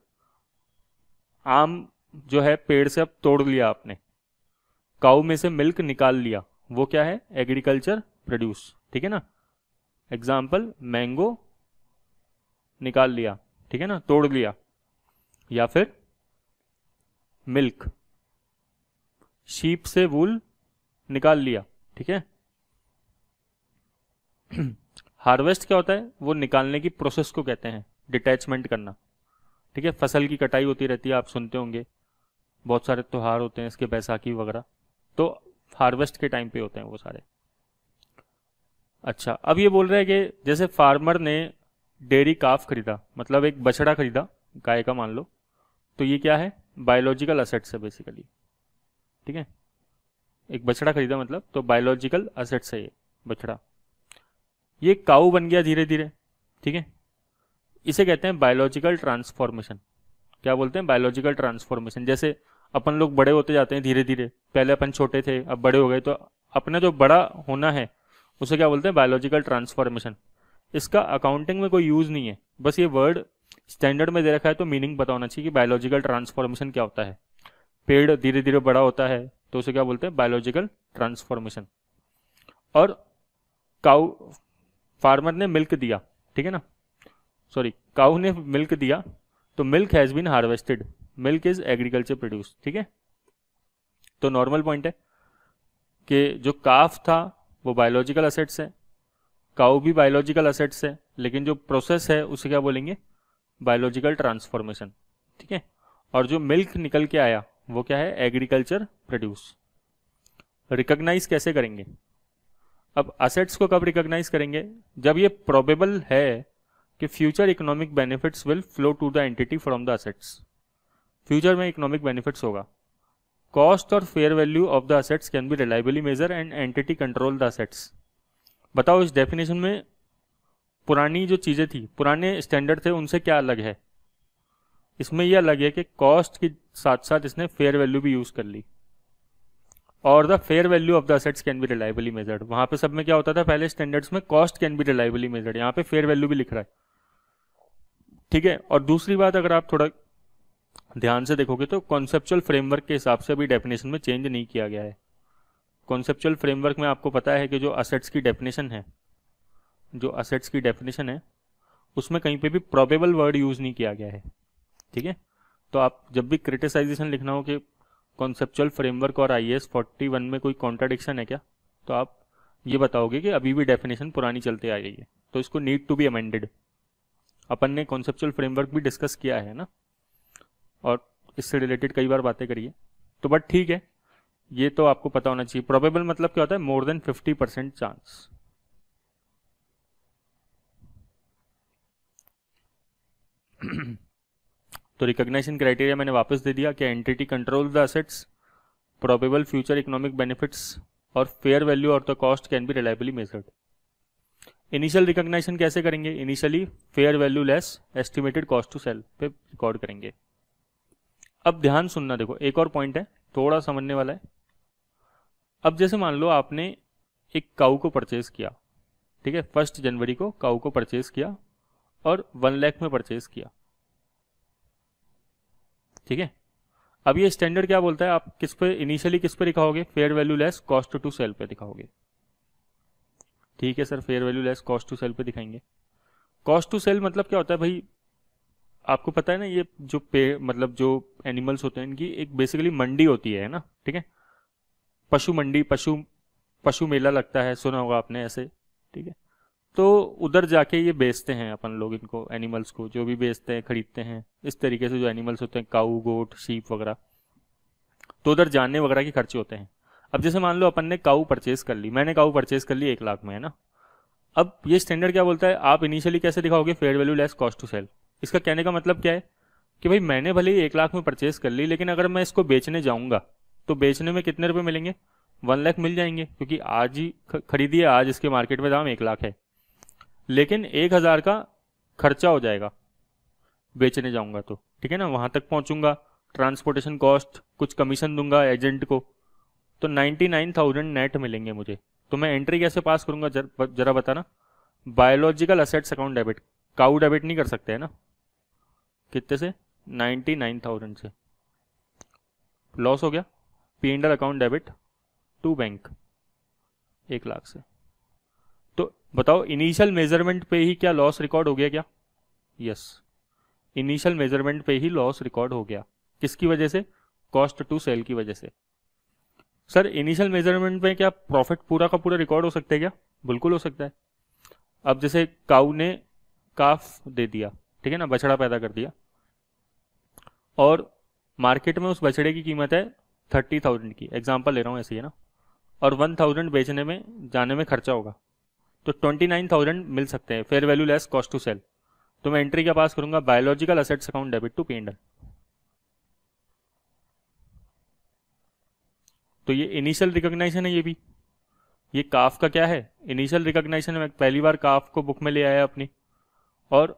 आम जो है पेड़ से अब तोड़ लिया आपने काऊ में से मिल्क निकाल लिया वो क्या है एग्रीकल्चर प्रोड्यूस ठीक है ना एग्जाम्पल मैंगो निकाल लिया ठीक है ना तोड़ लिया या फिर मिल्क शीप से वूल निकाल लिया ठीक है *clears throat* हार्वेस्ट क्या होता है वो निकालने की प्रोसेस को कहते हैं डिटैचमेंट करना ठीक है फसल की कटाई होती रहती है आप सुनते होंगे बहुत सारे त्यौहार होते हैं इसके बैसाखी वगैरह तो हार्वेस्ट के टाइम पे होते हैं वो सारे अच्छा अब ये बोल रहे हैं कि जैसे फार्मर ने डेयरी काफ खरीदा मतलब एक बछड़ा खरीदा गाय का मान लो तो ये क्या है बायोलॉजिकल असेट्स है बेसिकली ठीक है एक बछड़ा खरीदा मतलब तो बायोलॉजिकल असेट है ये बछड़ा ये काऊ बन गया धीरे धीरे ठीक है इसे कहते हैं बायोलॉजिकल ट्रांसफॉर्मेशन क्या बोलते हैं बायोलॉजिकल ट्रांसफॉर्मेशन जैसे अपन लोग बड़े होते जाते हैं धीरे धीरे पहले अपन छोटे थे अब बड़े हो गए तो अपना जो बड़ा होना है उसे क्या बोलते हैं बायोलॉजिकल ट्रांसफॉर्मेशन इसका अकाउंटिंग में कोई यूज़ नहीं है बस ये वर्ड स्टैंडर्ड में दे रखा है तो मीनिंग बताना चाहिए कि बायोलॉजिकल ट्रांसफॉर्मेशन क्या होता है पेड़ धीरे धीरे बड़ा होता है तो उसे क्या बोलते हैं बायोलॉजिकल ट्रांसफॉर्मेशन और काउ फार्मर ने मिल्क दिया ठीक है ना सॉरी काउ ने मिल्क दिया तो milk has been harvested milk is agriculture produce ठीक है तो नॉर्मल पॉइंट है कि जो काफ था वो बायोलॉजिकल असेट्स है काउ भी बायोलॉजिकल असेट्स है लेकिन जो प्रोसेस है उसे क्या बोलेंगे बायोलॉजिकल ट्रांसफॉर्मेशन ठीक है और जो मिल्क निकल के आया वो क्या है एग्रीकल्चर प्रोड्यूस रिकॉग्नाइज कैसे करेंगे अब असेट्स को कब रिकॉग्नाइज करेंगे जब ये प्रोबेबल है कि future economic benefits will flow to the entity from the assets future में इकोनॉमिक बेनिफिट्स होगा कॉस्ट और fair value of the assets can be reliably measure and entity control the assets बताओ इस डेफिनेशन में पुरानी जो चीज़ें थी पुराने स्टैंडर्ड थे उनसे क्या अलग है इसमें यह अलग है कि कॉस्ट के साथ साथ इसने फेयर वैल्यू भी यूज कर ली और the fair value of the assets can be reliably measured वहां पे सब में क्या होता था पहले स्टैंडर्ड्स में cost can be reliably measured यहाँ पे फेयर वैल्यू भी लिख रहा है ठीक है और दूसरी बात अगर आप थोड़ा ध्यान से देखोगे तो कॉन्सेप्चुअल फ्रेमवर्क के हिसाब से अभी डेफिनेशन में चेंज नहीं किया गया है कॉन्सेप्चुअल फ्रेमवर्क में आपको पता है कि जो असेट्स की डेफिनेशन है जो असेट्स की डेफिनेशन है उसमें कहीं पे भी प्रोबेबल वर्ड यूज नहीं किया गया है ठीक है तो आप जब भी क्रिटिसाइजेशन लिखना हो कि कॉन्सेप्चुअल फ्रेमवर्क और आई एस में कोई कॉन्ट्राडिक्शन है क्या तो आप ये बताओगे कि अभी भी डेफिनेशन पुरानी चलते आ गई है तो इसको नीड टू बी अमेंडेड अपन ने कॉन्सेप्चुअल फ्रेमवर्क भी डिस्कस किया है ना और इससे रिलेटेड कई बार बातें करिए तो बट ठीक है ये तो आपको पता होना चाहिए प्रोबेबल मतलब क्या होता है more than fifty percent chance तो रिकॉग्नाइजेशन क्राइटेरिया मैंने वापस दे दिया कि entity control the assets probable future economic benefits और फेयर वैल्यू और the cost can be reliably measured initial recognisation कैसे करेंगे initially fair value less estimated cost to sell पे रिकॉर्ड करेंगे अब ध्यान सुनना देखो एक और पॉइंट है थोड़ा समझने वाला है अब जैसे मान लो आपने एक काउ को परचेज किया ठीक है फर्स्ट जनवरी को काउ को परचेज किया और वन लैख में परचेज किया ठीक है अब ये स्टैंडर्ड क्या बोलता है आप किस पे इनिशियली किस पे दिखाओगे fair value less cost to sell पे दिखाओगे ठीक है sir fair value less cost to sell पे दिखाएंगे कॉस्ट टू सेल मतलब क्या होता है भाई आपको पता है ना ये जो पे मतलब जो एनिमल्स होते हैं इनकी एक बेसिकली मंडी होती है ना ठीक है पशु मंडी पशु पशु मेला लगता है सुना होगा आपने ऐसे ठीक है तो उधर जाके ये बेचते हैं अपन लोग इनको एनिमल्स को जो भी बेचते हैं खरीदते हैं इस तरीके से जो एनिमल्स होते हैं काऊ गोट शीप वगैरह तो उधर जानने वगैरह के खर्चे होते हैं अब जैसे मान लो अपन ने काऊ परचेज कर ली मैंने काऊ परचेज कर ली एक लाख में है ना अब ये स्टैंडर्ड क्या बोलता है आप इनिशियली कैसे दिखाओगे fair value less cost to sell इसका कहने का मतलब क्या है कि भाई मैंने भले ही एक लाख में परचेज कर ली लेकिन अगर मैं इसको बेचने जाऊंगा तो बेचने में कितने रुपए मिलेंगे वन लाख मिल जाएंगे क्योंकि आज ही खरीदिए आज इसके मार्केट में दाम एक लाख है लेकिन एक हज़ार का खर्चा हो जाएगा बेचने जाऊंगा तो ठीक है ना वहां तक पहुंचूंगा ट्रांसपोर्टेशन कॉस्ट कुछ कमीशन दूंगा एजेंट को तो नाइन्टी नाइन थाउजेंड नेट मिलेंगे मुझे तो मैं एंट्री कैसे पास करूंगा जरा बताना biological assets account debit cow debit नहीं कर सकते है ना कितने से नाइन्टी नाइन थाउजेंड से लॉस हो गया P and L account debit to bank एक लाख से बताओ इनिशियल मेजरमेंट पे ही क्या लॉस रिकॉर्ड हो गया क्या यस इनिशियल मेजरमेंट पे ही लॉस रिकॉर्ड हो गया किसकी वजह से कॉस्ट टू सेल की वजह से सर इनिशियल मेजरमेंट में क्या प्रॉफिट पूरा का पूरा रिकॉर्ड हो सकता है क्या बिल्कुल हो सकता है अब जैसे काऊ ने काफ दे दिया ठीक है ना बछड़ा पैदा कर दिया और मार्केट में उस बछड़े की कीमत है थर्टी थाउजेंड की एग्जाम्पल ले रहा हूँ ऐसे ही ना और वन थाउजेंड बेचने में जाने में खर्चा होगा तो 29,000 मिल सकते हैं fair value less cost to sell तो मैं एंट्री क्या पास करूंगा biological assets account debit to P and L तो ये इनिशियल रिकॉग्नाइजेशन है ये भी ये काफ का क्या है इनिशियल रिकॉग्नाइजेशन में पहली बार काफ को बुक में ले आया अपनी और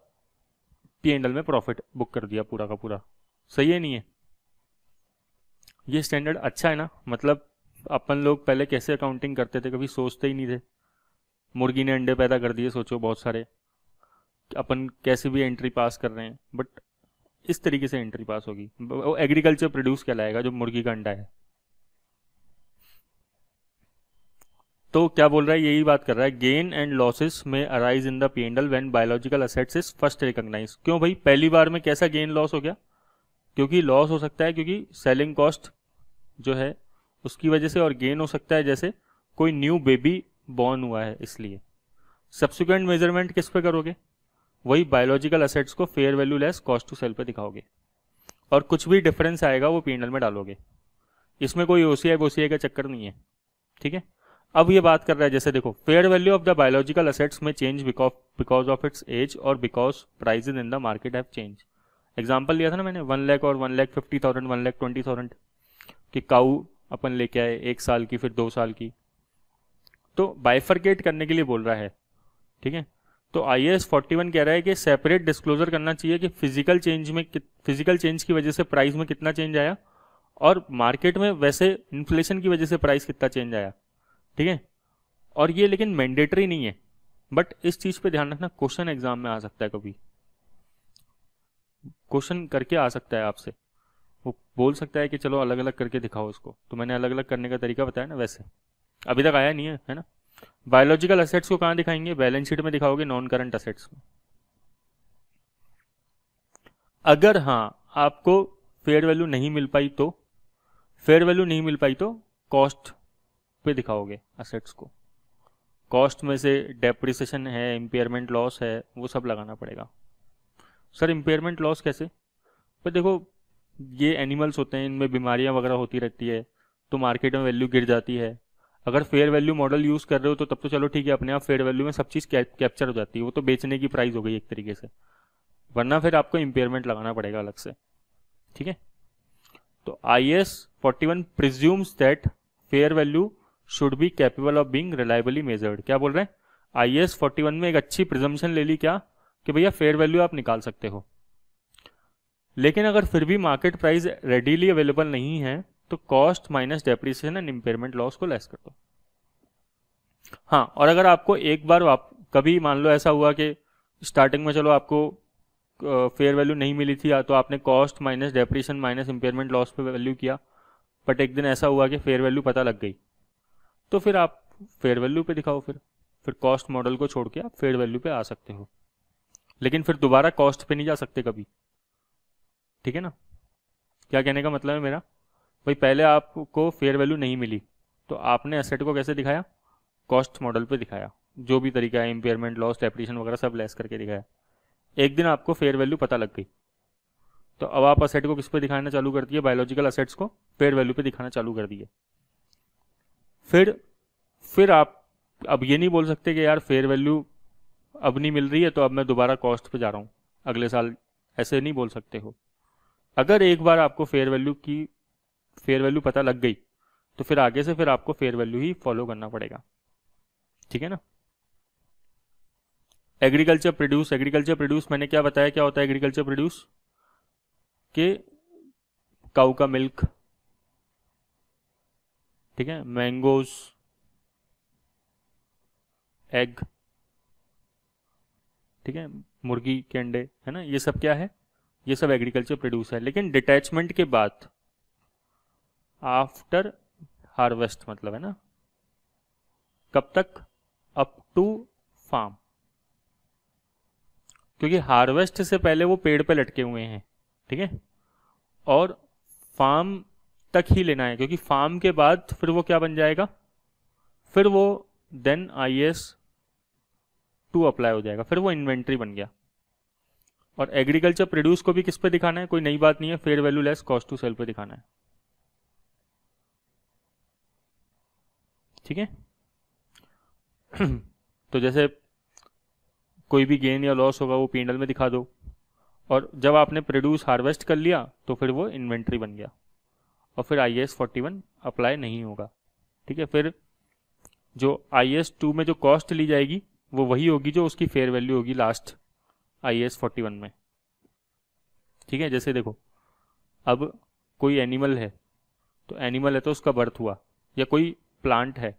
पी में प्रॉफिट बुक कर दिया पूरा का पूरा सही है नहीं है ये स्टैंडर्ड अच्छा है ना मतलब अपन लोग पहले कैसे अकाउंटिंग करते थे कभी सोचते ही नहीं थे मुर्गी ने अंडे पैदा कर दिए सोचो बहुत सारे अपन कैसे भी एंट्री पास कर रहे हैं बट इस तरीके से एंट्री पास होगी वो एग्रीकल्चर प्रोड्यूस कहलाएगा जो मुर्गी का अंडा है तो क्या बोल रहा है यही बात कर रहा है गेन एंड लॉसेस में arise in the P and L when biological assets is first recognise क्यों भाई पहली बार में कैसा गेन लॉस हो गया क्योंकि लॉस हो सकता है क्योंकि सेलिंग कॉस्ट जो है उसकी वजह से और गेन हो सकता है जैसे कोई न्यू बेबी बॉर्न हुआ है इसलिए सब्सिक्वेंट मेजरमेंट किस पे करोगे वही बायोलॉजिकल असेट्स को fair value less cost to sell पे दिखाओगे और कुछ भी डिफरेंस आएगा वो पी में डालोगे इसमें कोई ओ सी का चक्कर नहीं है ठीक है अब ये बात कर रहा है जैसे देखो fair value of the biological assets में change because of its age और because prices in the market have change example लिया था ना मैंने वन लैख और one lakh fifty thousand one lakh twenty thousand कि काउ अपन लेके आए एक साल की फिर दो साल की तो बाइफरकेट करने के लिए बोल रहा है ठीक है तो आई एस फोर्टी वन कह रहा है कि सेपरेट डिस्क्लोजर करना चाहिए कि फिजिकल चेंज में फिजिकल चेंज की वजह से प्राइस में कितना चेंज आया और मार्केट में वैसे इन्फ्लेशन की वजह से प्राइस कितना चेंज आया ठीक है और ये लेकिन मैंडेटरी नहीं है बट इस चीज पे ध्यान रखना क्वेश्चन एग्जाम में आ सकता है कभी क्वेश्चन करके आ सकता है आपसे वो बोल सकता है कि चलो अलग अलग करके दिखाओ उसको तो मैंने अलग अलग करने का तरीका बताया ना वैसे अभी तक आया नहीं है है ना बायोलॉजिकल असेट्स को कहाँ दिखाएंगे बैलेंस शीट में दिखाओगे नॉन करंट असेट्स में अगर हाँ आपको फेयर वैल्यू नहीं मिल पाई तो फेयर वैल्यू नहीं मिल पाई तो कॉस्ट पे दिखाओगे असेट्स को कॉस्ट में से डेप्रिसिएशन है इम्पेयरमेंट लॉस है वो सब लगाना पड़ेगा सर इम्पेयरमेंट लॉस कैसे पर देखो ये एनिमल्स होते हैं इनमें बीमारियां वगैरह होती रहती है तो मार्केट में वैल्यू गिर जाती है अगर फेयर वैल्यू मॉडल यूज कर रहे हो तो तब तो चलो ठीक है अपने आप फेयर वैल्यू में सब चीज़ कैप्चर हो जाती है वो तो बेचने की प्राइस हो गई एक तरीके से वरना फिर आपको इम्पेयरमेंट लगाना पड़ेगा अलग से ठीक है तो I S forty one presumes that fair value should be capable of being reliably measured क्या बोल रहे हैं आई एस फोर्टी वन में एक अच्छी प्रिजम्पन ले ली क्या कि भैया फेयर वैल्यू आप निकाल सकते हो लेकिन अगर फिर भी मार्केट प्राइस रेडीली अवेलेबल नहीं है तो cost minus depreciation and impairment loss को लेस कर दो हाँ और अगर आपको एक बार आप कभी मान लो ऐसा हुआ कि स्टार्टिंग में चलो आपको फेयर वैल्यू नहीं मिली थी तो आपने cost minus depreciation minus impairment loss पे वैल्यू किया बट एक दिन ऐसा हुआ कि फेयर वैल्यू पता लग गई तो फिर आप फेयर वैल्यू पे दिखाओ फिर फिर कॉस्ट मॉडल को छोड़ के आप फेयर वैल्यू पे आ सकते हो लेकिन फिर दोबारा कॉस्ट पे नहीं जा सकते कभी ठीक है ना क्या कहने का मतलब है मेरा भाई पहले आपको फेयर वैल्यू नहीं मिली तो आपने असेट को कैसे दिखाया कॉस्ट मॉडल पे दिखाया जो भी तरीका है इम्पेयरमेंट लॉस डेप्रीशन वगैरह सब लेस करके दिखाया एक दिन आपको फेयर वैल्यू पता लग गई तो अब आप असेट को किस पे दिखाना चालू कर दिए बायोलॉजिकल असेट्स को फेयर वैल्यू पे दिखाना चालू कर दिए फिर फिर आप अब ये नहीं बोल सकते कि यार फेयर वैल्यू अब नहीं मिल रही है तो अब मैं दोबारा कॉस्ट पे जा रहा हूँ अगले साल ऐसे नहीं बोल सकते हो अगर एक बार आपको फेयर वैल्यू की फेयर वैल्यू पता लग गई तो फिर आगे से फिर आपको फेयर वैल्यू ही फॉलो करना पड़ेगा ठीक है ना एग्रीकल्चर प्रोड्यूस एग्रीकल्चर प्रोड्यूस मैंने क्या बताया क्या होता है एग्रीकल्चर प्रोड्यूस के काऊ का मिल्क ठीक है मैंगोस एग ठीक है मुर्गी के अंडे है ना ये सब क्या है ये सब एग्रीकल्चर प्रोड्यूस है लेकिन डिटैचमेंट के बाद आफ्टर हार्वेस्ट मतलब है ना कब तक अप टू फार्म क्योंकि हार्वेस्ट से पहले वो पेड़ पे लटके हुए हैं ठीक है और फार्म तक ही लेना है क्योंकि फार्म के बाद फिर वो क्या बन जाएगा फिर वो then I S two apply हो जाएगा फिर वो इन्वेंट्री बन गया और एग्रीकल्चर प्रोड्यूस को भी किस पे दिखाना है कोई नई बात नहीं है fair value less cost to sell पे दिखाना है ठीक है *clears throat* तो जैसे कोई भी गेन या लॉस होगा वो पी में दिखा दो और जब आपने प्रोड्यूस हार्वेस्ट कर लिया तो फिर वो इन्वेंट्री बन गया और फिर I S forty one apply नहीं होगा ठीक है फिर जो आई एस टू में जो कॉस्ट ली जाएगी वो वही होगी जो उसकी फेयर वैल्यू होगी last I S forty one में ठीक है जैसे देखो अब कोई एनिमल है तो एनिमल है तो उसका बर्थ हुआ या कोई प्लांट है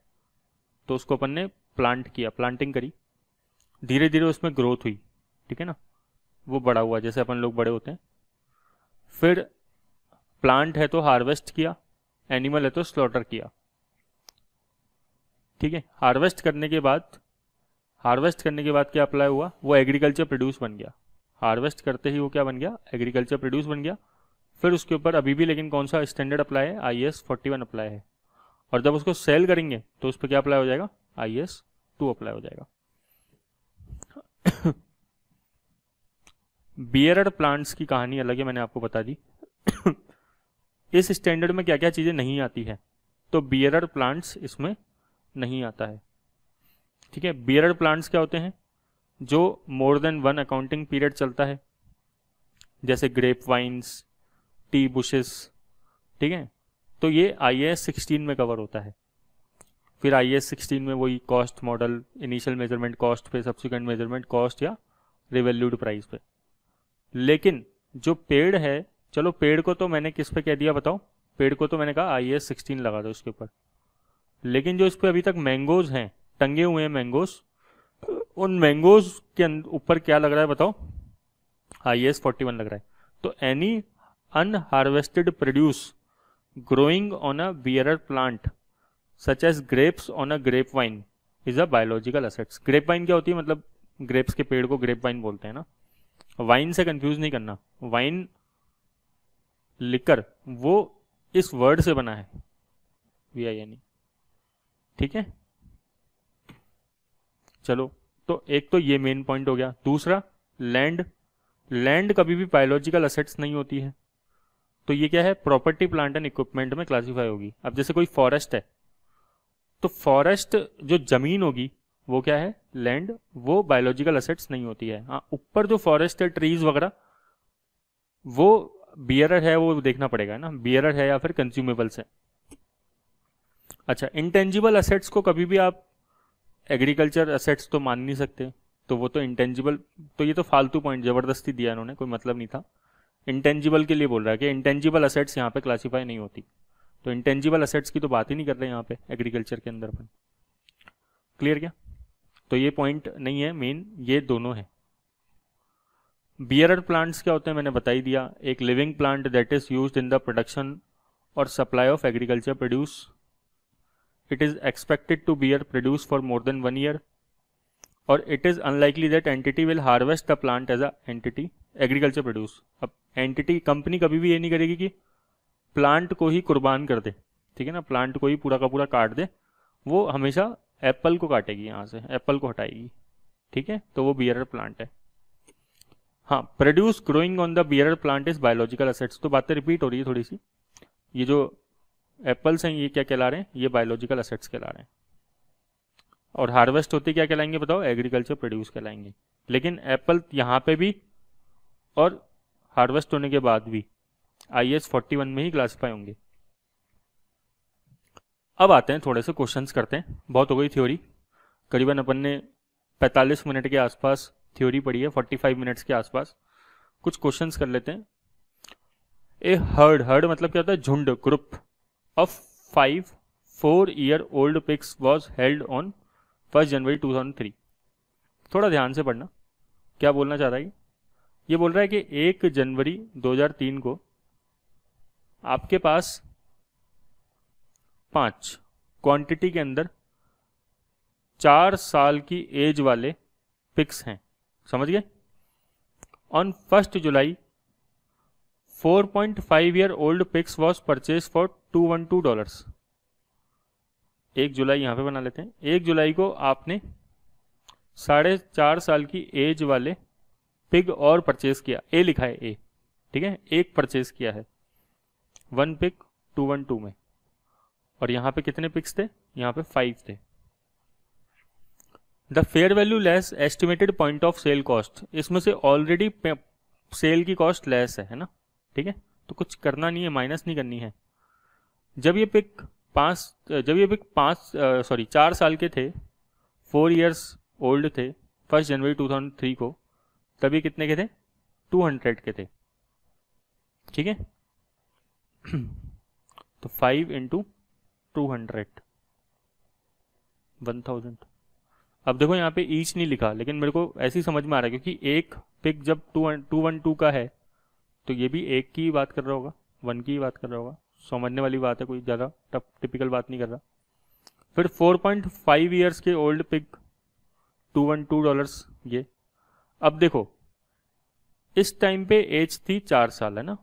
तो उसको अपन ने प्लांट किया प्लांटिंग करी धीरे धीरे उसमें ग्रोथ हुई ठीक है ना वो बड़ा हुआ जैसे अपन लोग बड़े होते हैं फिर प्लांट है तो हार्वेस्ट किया एनिमल है तो स्लॉटर किया ठीक है हार्वेस्ट करने के बाद हार्वेस्ट करने के बाद क्या अप्लाई हुआ वो एग्रीकल्चर प्रोड्यूस बन गया हार्वेस्ट करते ही वो क्या बन गया एग्रीकल्चर प्रोड्यूस बन गया फिर उसके ऊपर अभी भी लेकिन कौन सा स्टैंडर्ड अप्लाई है I S forty one apply है और जब उसको सेल करेंगे तो उस पर क्या अप्लाई हो जाएगा आई एस टू अप्लाई हो जाएगा बियरड प्लांट्स की कहानी अलग है मैंने आपको बता दी इस स्टैंडर्ड में क्या क्या चीज़ें नहीं आती है तो बियरड प्लांट्स इसमें नहीं आता है ठीक है बियरड प्लांट्स क्या होते हैं जो more than one accounting period चलता है जैसे ग्रेप वाइन्स टी बुशेस ठीक है तो ये आई एस सिक्सटीन में कवर होता है फिर आई एस सिक्सटीन में वही cost model initial measurement cost पे सब्सिक्वेंट मेजरमेंट कॉस्ट या रिवेल्यूड प्राइस पे लेकिन जो पेड़ है चलो पेड़ को तो मैंने किस पे कह दिया बताओ पेड़ को तो मैंने कहा आई एस सिक्सटीन लगा दो इसके ऊपर लेकिन जो इस पर अभी तक मैंगोज हैं टंगे हुए हैं मैंगोज उन मैंगोज के अं-, ऊपर क्या लग रहा है बताओ आई एस फोर्टी वन लग रहा है तो any unharvested produce growing on a bearer plant such as grapes on a grapevine is a biological grapevine क्या होती है मतलब ग्रेप्स के पेड़ को ग्रेप वाइन बोलते हैं ना वाइन से कंफ्यूज नहीं करना वाइन लिकर वो इस वर्ड से बना है वी आई एन ठीक है चलो तो एक तो ये मेन पॉइंट हो गया दूसरा लैंड लैंड कभी भी बायोलॉजिकल असेट्स नहीं होती है तो ये क्या है प्रॉपर्टी प्लांट एंड इक्विपमेंट में क्लासीफाई होगी अब जैसे कोई फॉरेस्ट है तो फॉरेस्ट जो जमीन होगी वो क्या है लैंड वो बायोलॉजिकल असेट्स नहीं होती है हाँ ऊपर जो फॉरेस्ट है ट्रीज वगैरह वो बियरर है वो देखना पड़ेगा ना बियरर है या फिर कंज्यूमेबल्स है अच्छा इंटेंजिबल असेट्स को कभी भी आप एग्रीकल्चर असेट्स तो मान नहीं सकते तो वो तो इंटेंजिबल तो ये तो फालतू पॉइंट जबरदस्ती दिया इन्होंने कोई मतलब नहीं था इंटेंजिबल के लिए बोल रहा है कि इंटेंजिबल असेट्स यहाँ पे क्लासीफाई नहीं होती तो इंटेंजिबल असेट्स की तो बात ही नहीं कर रहे यहाँ पे एग्रीकल्चर के अंदर अपन क्लियर क्या तो ये पॉइंट नहीं है मेन ये दोनों है बियर प्लांट्स क्या होते हैं मैंने बताई दिया एक living plant that is use in the production और supply of agriculture produce it is expected to bear produce for more than one year और it is unlikely that entity will harvest the plant as a entity agriculture produce अब entity company कभी भी ये नहीं करेगी कि plant को ही कुर्बान कर दे ठीक है ना प्लांट को ही पूरा का पूरा काट दे वो हमेशा एप्पल को काटेगी यहाँ से एप्पल को हटाएगी ठीक है तो वो बियर प्लांट है हाँ produce growing on the bearer plant is biological assets तो बातें रिपीट हो रही है थोड़ी सी ये जो एप्पल्स हैं ये क्या कहला रहे हैं ये बायोलॉजिकल असेट्स कहला रहे हैं और हार्वेस्ट होते क्या कहलाएंगे बताओ एग्रीकल्चर प्रोड्यूस कहलाएंगे लेकिन एप्पल यहाँ पे भी और हार्वेस्ट होने के बाद भी आई एस फोर्टी वन में ही क्लासिफाई होंगे अब आते हैं थोड़े से क्वेश्चंस करते हैं बहुत हो गई थ्योरी करीबन अपन ने 45 मिनट के आसपास थ्योरी पढ़ी है 45 मिनट्स के आसपास कुछ क्वेश्चंस कर लेते हैं ए हर्ड हर्ड मतलब क्या होता है झुंड group of five four year old pigs was held on first January 2003 थोड़ा ध्यान से पढ़ना क्या बोलना चाह रहा है ये बोल रहा है कि एक जनवरी 2003 को आपके पास पांच क्वांटिटी के अंदर चार साल की एज वाले पिक्स हैं समझ गए on first July 4.5 year old pigs was purchase for 212 dollars एक जुलाई यहां पे बना लेते हैं एक जुलाई को आपने साढ़े चार साल की एज वाले पिग और परचेज किया ए लिखा है ए ठीक है एक परचेज किया है one pig two one two में और यहां पे कितने पिक्स थे यहां पे फाइव थे the fair value less estimated point of sale cost इसमें से ऑलरेडी सेल की कॉस्ट लेस है है ना ठीक है तो कुछ करना नहीं है माइनस नहीं करनी है जब ये पिक पांच जब ये पिक पांच सॉरी चार साल के थे फोर इयर्स ओल्ड थे फर्स्ट जनवरी 2003 को तभी कितने के थे 200 के थे ठीक है *clears throat* तो 5 into two hundred one thousand अब देखो यहाँ पे ईच नहीं लिखा लेकिन मेरे को ऐसे ही समझ में आ रहा है क्योंकि एक पिक जब टू टू वन टू का है तो ये भी एक की बात कर रहा होगा वन की बात कर रहा होगा समझने वाली बात है कोई ज़्यादा टप टिपिकल बात नहीं कर रहा फिर 4.5 पॉइंट के old pick two one two dollars ये अब देखो इस टाइम पे एज थी चार साल है ना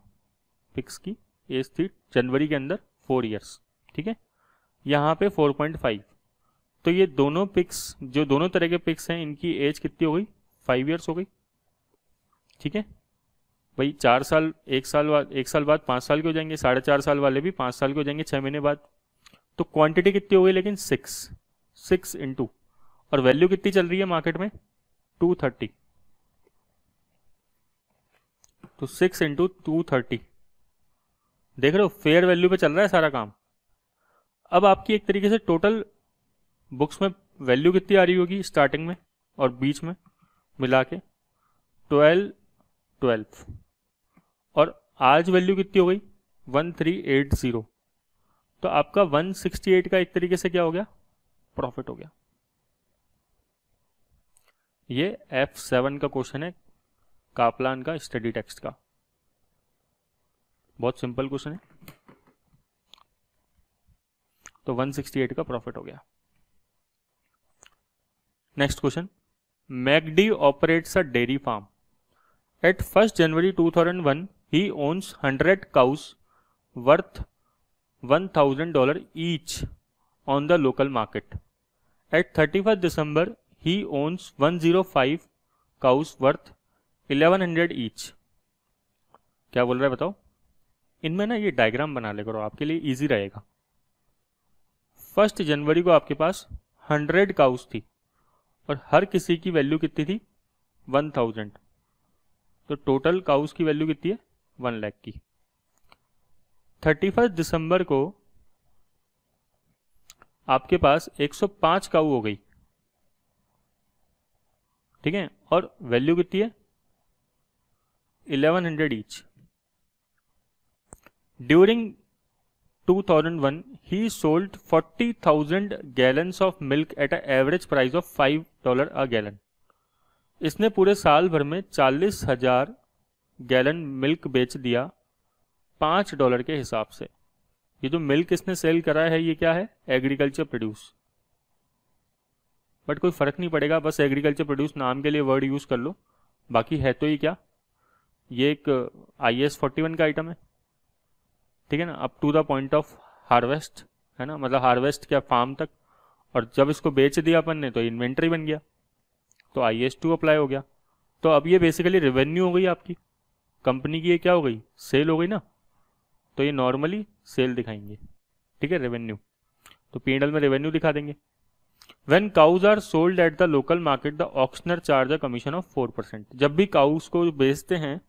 पिक्स की एज थी जनवरी के अंदर फोर ईयर्स ठीक है यहाँ पे 4.5 तो ये दोनों पिक्स जो दोनों तरह के पिक्स हैं इनकी एज कितनी हो गई फाइव ईयर्स हो गई ठीक है भाई चार साल एक साल बाद एक साल बाद पांच साल के हो जाएंगे साढ़े चार साल वाले भी पांच साल के हो जाएंगे छह महीने बाद तो क्वांटिटी कितनी हो गई लेकिन सिक्स सिक्स इंटू और वैल्यू कितनी चल रही है मार्केट में टू थर्टी तो सिक्स इंटू टू थर्टी देख रहे हो फेयर वैल्यू पे चल रहा है सारा काम अब आपकी एक तरीके से टोटल बुक्स में वैल्यू कितनी आ रही होगी स्टार्टिंग में और बीच में मिला के ट्वेल्व ट्वेल्व और आज वैल्यू कितनी हो गई वन थ्री एट ज़ीरो तो आपका वन सिक्सटी एट का एक तरीके से क्या हो गया प्रॉफिट हो गया ये एफ सेवन का क्वेश्चन है कापलान का स्टडी टेक्स्ट का बहुत सिंपल क्वेश्चन है तो 168 का प्रॉफिट हो गया next question McDee operates a dairy farm at first January 2001 he owns 100 cows worth 1000 dollar each on the local market at 31 December one zero 105 cows worth eleven hundred each क्या बोल रहा है बताओ इनमें ना ये डायग्राम बना ले करो आपके लिए इजी रहेगा फर्स्ट जनवरी को आपके पास हंड्रेड काउस थी और हर किसी की वैल्यू कितनी थी वन थाउजेंड तो टोटल काउस की वैल्यू कितनी है वन लैख की थर्टी फर्स्ट दिसंबर को आपके पास 105 काऊ हो गई ठीक है और वैल्यू कितनी है 1100 each. During 2001, he sold 40,000 gallons of milk at an average price of $5 a gallon. इसने पूरे साल भर में 40,000 गैलन मिल्क बेच दिया पांच डॉलर के हिसाब से ये जो मिल्क इसने सेल करा है ये क्या है एग्रीकल्चर प्रोड्यूस बट कोई फर्क नहीं पड़ेगा बस एग्रीकल्चर प्रोड्यूस नाम के लिए वर्ड यूज कर लो बाकी है तो ये क्या ये एक आई एस फोर्टी वन का आइटम है ठीक है ना up to the point of harvest है ना मतलब हार्वेस्ट क्या फार्म तक और जब इसको बेच दिया अपन ने तो इन्वेंट्री बन गया तो आई एस टू अप्लाई हो गया तो अब ये बेसिकली रेवेन्यू हो गई आपकी कंपनी की ये क्या हो गई सेल हो गई ना तो ये नॉर्मली सेल दिखाएंगे ठीक है रेवेन्यू तो पी में रेवेन्यू दिखा देंगे when cows are sold at the local market the auctioneer charge a commission of four percent जब भी काउस को बेचते हैं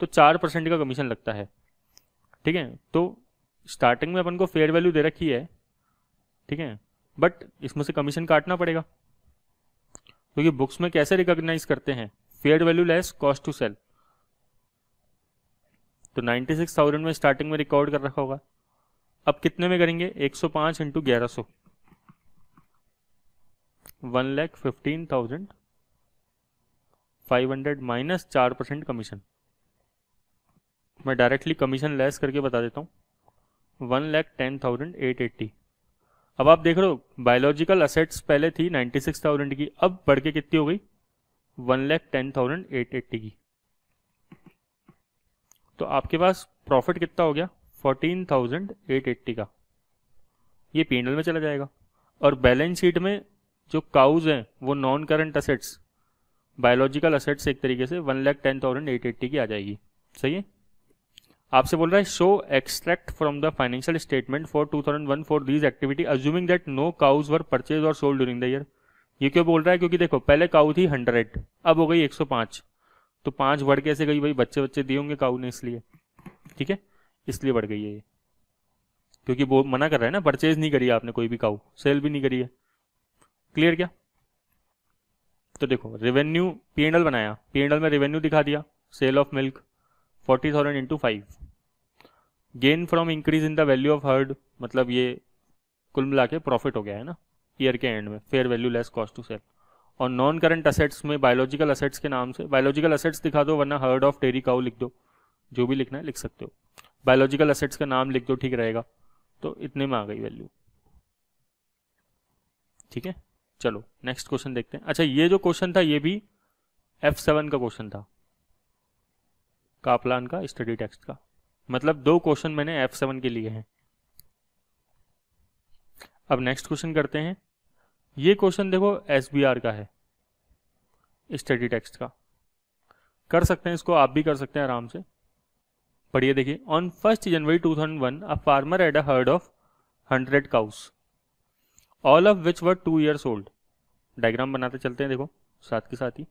तो चार परसेंट का कमीशन लगता है ठीक है तो स्टार्टिंग में अपन को फेयर वैल्यू दे रखी है ठीक है बट इसमें से कमीशन काटना पड़ेगा क्योंकि तो बुक्स में कैसे रिकॉग्नाइज करते हैं fair value less cost to sell तो 96,000 में स्टार्टिंग में रिकॉर्ड कर रखा होगा अब कितने में करेंगे 105 सौ पांच इंटू ग्यारह सौ one lakh fifteen thousand five hundred minus चार परसेंट कमीशन मैं डायरेक्टली कमीशन लेस करके बता देता हूँ one lakh ten thousand eight eighty अब आप देख रहे हो बायोलॉजिकल असेट्स पहले थी नाइन्टी सिक्स थाउजेंड की अब बढ़ के कितनी हो गई one lakh ten thousand eight eighty की तो आपके पास प्रॉफिट कितना हो गया फोर्टीन थाउजेंड एट एट्टी का ये पी में चला जाएगा और बैलेंस शीट में जो काउज हैं वो non current assets biological assets एक तरीके से one lakh ten thousand eight eighty की आ जाएगी सही है आपसे बोल रहा है show extract from the financial statement for 2001 for these activity assuming that no cows were purchased और सोल्ड ड्यूरिंग द ईयर ये क्यों बोल रहा है क्योंकि देखो पहले काउ थी हंड्रेड अब हो गई पांच तो पांच बढ़ कैसे गई भाई बच्चे बच्चे दिए होंगे काउ ने इसलिए ठीक है इसलिए बढ़ गई है ये क्योंकि वो मना कर रहा है ना परचेज नहीं करी आपने कोई भी काउ सेल भी नहीं करी है क्लियर क्या तो देखो रेवेन्यू पी बनाया पी में रेवेन्यू दिखा दिया sale of milk forty thousand into five gain from increase in the value of herd मतलब ये कुल मिला के प्रॉफिट हो गया है ना ईयर के एंड में fair value less cost to sell और नॉन करंट असेट्स में बायोलॉजिकल असेट्स के नाम से बायोलॉजिकल असेट्स दिखा दो वरना हर्ड ऑफ डेरी काउ लिख दो जो भी लिखना है लिख सकते हो बायोलॉजिकल असेट्स का नाम लिख दो ठीक रहेगा तो इतने में आ गई वैल्यू ठीक है चलो नेक्स्ट क्वेश्चन देखते हैं अच्छा ये जो क्वेश्चन था ये भी एफ सेवन का क्वेश्चन था कापलान का स्टडी टेक्स्ट का मतलब दो क्वेश्चन मैंने एफ सेवन के लिए हैं अब नेक्स्ट क्वेश्चन करते हैं ये क्वेश्चन देखो एस बी आर का है स्टडी टेक्स्ट का कर सकते हैं इसको आप भी कर सकते हैं आराम से पढ़िए देखिए on first January 2001 a farmer had a herd of hundred cows all of which were two years old diagram बनाते चलते हैं देखो साथ के साथ ही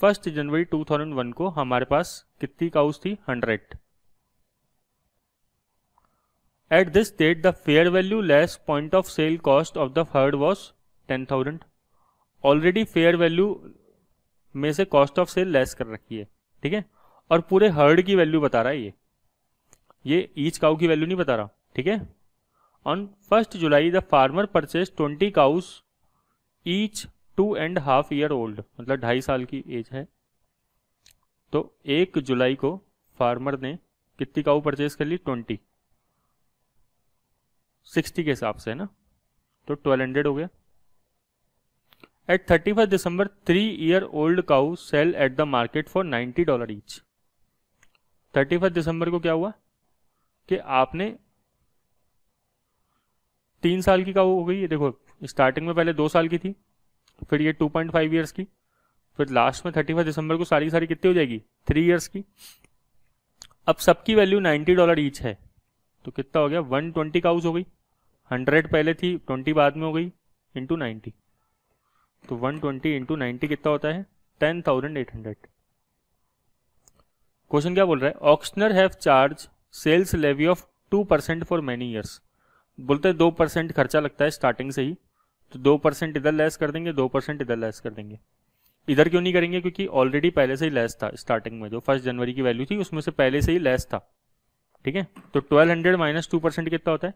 फर्स्ट जनवरी 2001 को हमारे पास कितनी काउस थी 100 at this date the fair value less point of sale cost of the herd was 10,000 thousand already fair value में से कॉस्ट ऑफ सेल लेस कर रखी है ठीक है और पूरे हर्ड की वैल्यू बता रहा है ये ये ईच काउ की वैल्यू नहीं बता रहा ठीक है on first July the farmer purchase 20 cows each two and half year old मतलब ढाई साल की एज है तो एक जुलाई को फार्मर ने कितनी काऊ परचेज कर ली ट्वेंटी सिक्सटी के हिसाब से है ना तो ट्वेल्व हंड्रेड हो गया at thirty first December three year old cow sell at the market for ninety dollar each thirty first December को क्या हुआ कि आपने तीन साल की काउ हो गई देखो स्टार्टिंग में पहले दो साल की थी फिर ये टू पॉइंट फाइव ईयर्स की फिर लास्ट में थर्टी फर्स्ट दिसंबर को सारी सारी कितनी हो जाएगी थ्री ईयर्स की अब सबकी वैल्यू नाइन्टी डॉलर ईच है तो कितना हो गया वन ट्वेंटी काउज हो गई हंड्रेड पहले थी ट्वेंटी बाद में हो गई इंटू नाइन्टी तो वन ट्वेंटी इंटू नाइन्टी कितना होता है ten thousand eight hundred question क्या बोल रहा है auctioneer have charge sales levy of two percent for many years बोलते हैं दो परसेंट खर्चा लगता है स्टार्टिंग से ही तो दो परसेंट इधर लेस कर देंगे दो परसेंट इधर लेस कर देंगे इधर क्यों नहीं करेंगे क्योंकि ऑलरेडी पहले से ही लेस था स्टार्टिंग में जो फर्स्ट जनवरी की वैल्यू थी उसमें से पहले से ही लेस था ठीक है तो twelve hundred minus two percent कितना होता है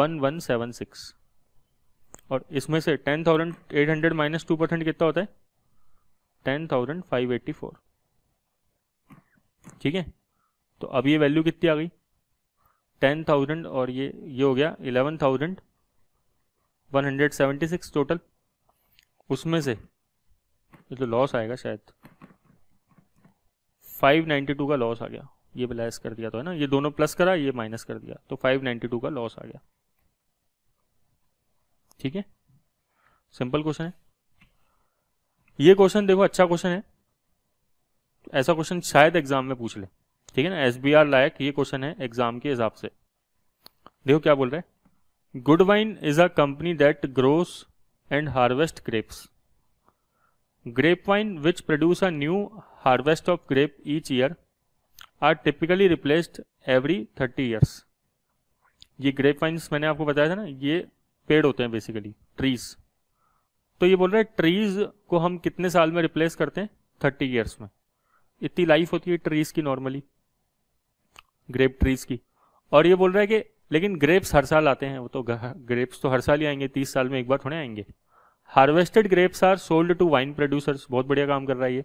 वन वन सेवन सिक्स और इसमें से ten thousand eight hundred minus two percent कितना होता है ten thousand five eighty four ठीक है तो अब ये वैल्यू कितनी आ गई टेन थाउजेंड और ये ये हो गया इलेवन थाउजेंड 176 टोटल उसमें से ये तो लॉस आएगा शायद 592 का लॉस आ गया ये प्लस कर दिया तो है ना ये दोनों प्लस करा ये माइनस कर दिया तो 592 का लॉस आ गया ठीक है सिंपल क्वेश्चन है ये क्वेश्चन देखो अच्छा क्वेश्चन है ऐसा क्वेश्चन शायद एग्जाम में पूछ ले ठीक है ना एस लायक ये क्वेश्चन है एग्जाम के हिसाब से देखो क्या बोल रहे हैं Good Wine is a company that grows and harvest grapes grape vine which produce a new harvest of grape each year are typically replaced every thirty years ये ग्रेप वाइन्स मैंने आपको बताया था ना ये पेड़ होते हैं बेसिकली ट्रीज तो ये बोल रहे हैं ट्रीज को हम कितने साल में रिप्लेस करते हैं थर्टी ईयर्स में इतनी लाइफ होती है ट्रीज की नॉर्मली ग्रेप ट्रीज की और ये बोल रहे हैं कि लेकिन ग्रेप्स हर साल आते हैं वो तो ग्रेप्स तो हर साल ही आएंगे तीस साल में एक बार थोड़े आएंगे harvested grapes are sold to wine producers बहुत बढ़िया काम कर रहा है ये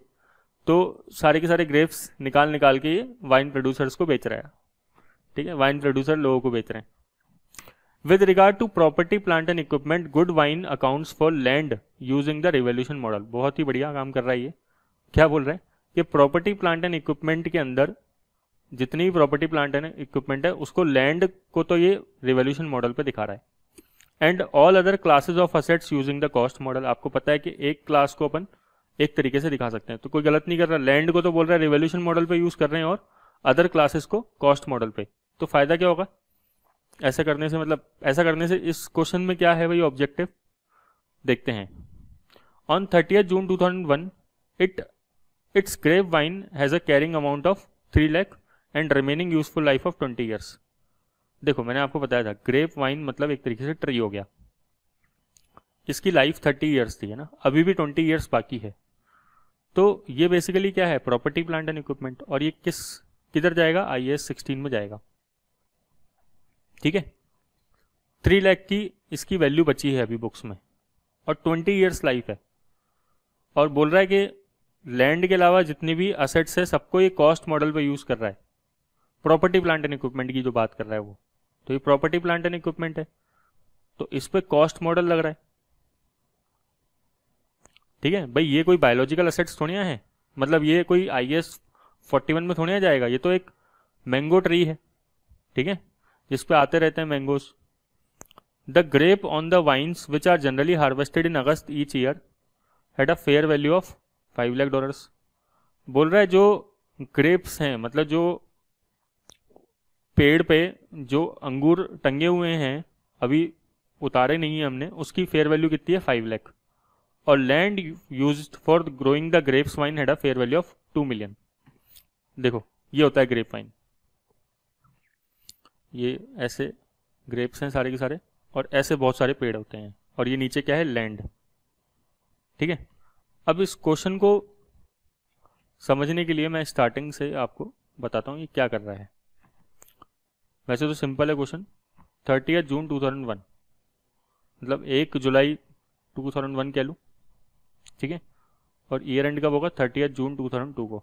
तो सारे के सारे ग्रेप्स निकाल निकाल के ये वाइन प्रोड्यूसर्स को बेच रहा है ठीक है वाइन प्रोड्यूसर लोगों को बेच रहे हैं with regard to property plant and equipment Good Wine accounts for land using the revaluation model बहुत ही बढ़िया काम कर रहा है ये क्या बोल रहे हैं कि प्रॉपर्टी प्लांट एंड इक्विपमेंट के अंदर जितनी भी प्रॉपर्टी प्लांट है ना इक्विपमेंट है उसको लैंड को तो ये रिवोल्यूशन मॉडल पे दिखा रहा है and all other classes of assets using the cost model आपको पता है कि एक क्लास को अपन एक तरीके से दिखा सकते हैं तो कोई गलत नहीं कर रहा लैंड को तो बोल रहा है रिवोल्यूशन मॉडल पे यूज कर रहे हैं और अदर क्लासेस को कॉस्ट मॉडल पे तो फायदा क्या होगा ऐसा करने से मतलब ऐसा करने से इस क्वेश्चन में क्या है भाई ऑब्जेक्टिव देखते हैं on thirty June two thousand one it it's grape vine has a carrying amount of three lakh and remaining useful life of twenty years देखो मैंने आपको बताया था ग्रेप वाइन मतलब एक तरीके से ट्री हो गया इसकी लाइफ थर्टी ईयर्स थी है ना अभी भी ट्वेंटी ईयर्स बाकी है तो ये बेसिकली क्या है प्रॉपर्टी प्लांट एंड इक्विपमेंट और ये किस किधर जाएगा आई एस सिक्सटीन में जाएगा ठीक है थ्री लैख की इसकी वैल्यू बची है अभी बुक्स में और ट्वेंटी ईयर्स लाइफ है और बोल रहा है कि लैंड के अलावा जितनी भी असेट्स है सबको ये कॉस्ट मॉडल पे यूज कर रहा है प्रॉपर्टी प्लांट एंड इक्विपमेंट की जो बात कर रहा है वो तो ये प्रॉपर्टी प्लांट एंड इक्विपमेंट है तो इस पर कॉस्ट मॉडल लग रहा है ठीक है भाई ये कोई बायोलॉजिकल असेट्स थोड़ी है मतलब ये कोई आई एस फोर्टी वन में थोड़ी जाएगा ये तो एक मैंगो ट्री है ठीक है जिस पे आते रहते हैं mangoes the grape on the vines which are generally harvested in August each year had a fair value of five lakh dollars बोल रहा है जो ग्रेप्स हैं मतलब जो पेड़ पे जो अंगूर टंगे हुए हैं अभी उतारे नहीं है हमने उसकी फेयर वैल्यू कितनी है फाइव लैख और land use for growing the grapes vine had a fair value of two million देखो ये होता है ग्रेप वाइन ये ऐसे ग्रेप्स हैं सारे के सारे और ऐसे बहुत सारे पेड़ होते हैं और ये नीचे क्या है लैंड ठीक है अब इस क्वेश्चन को समझने के लिए मैं स्टार्टिंग से आपको बताता हूँ ये क्या कर रहा है वैसे तो सिंपल है क्वेश्चन थर्टी जून 2001 मतलब एक जुलाई 2001 कह लूँ ठीक है और ईयर एंड कब होगा थर्टी जून 2002 को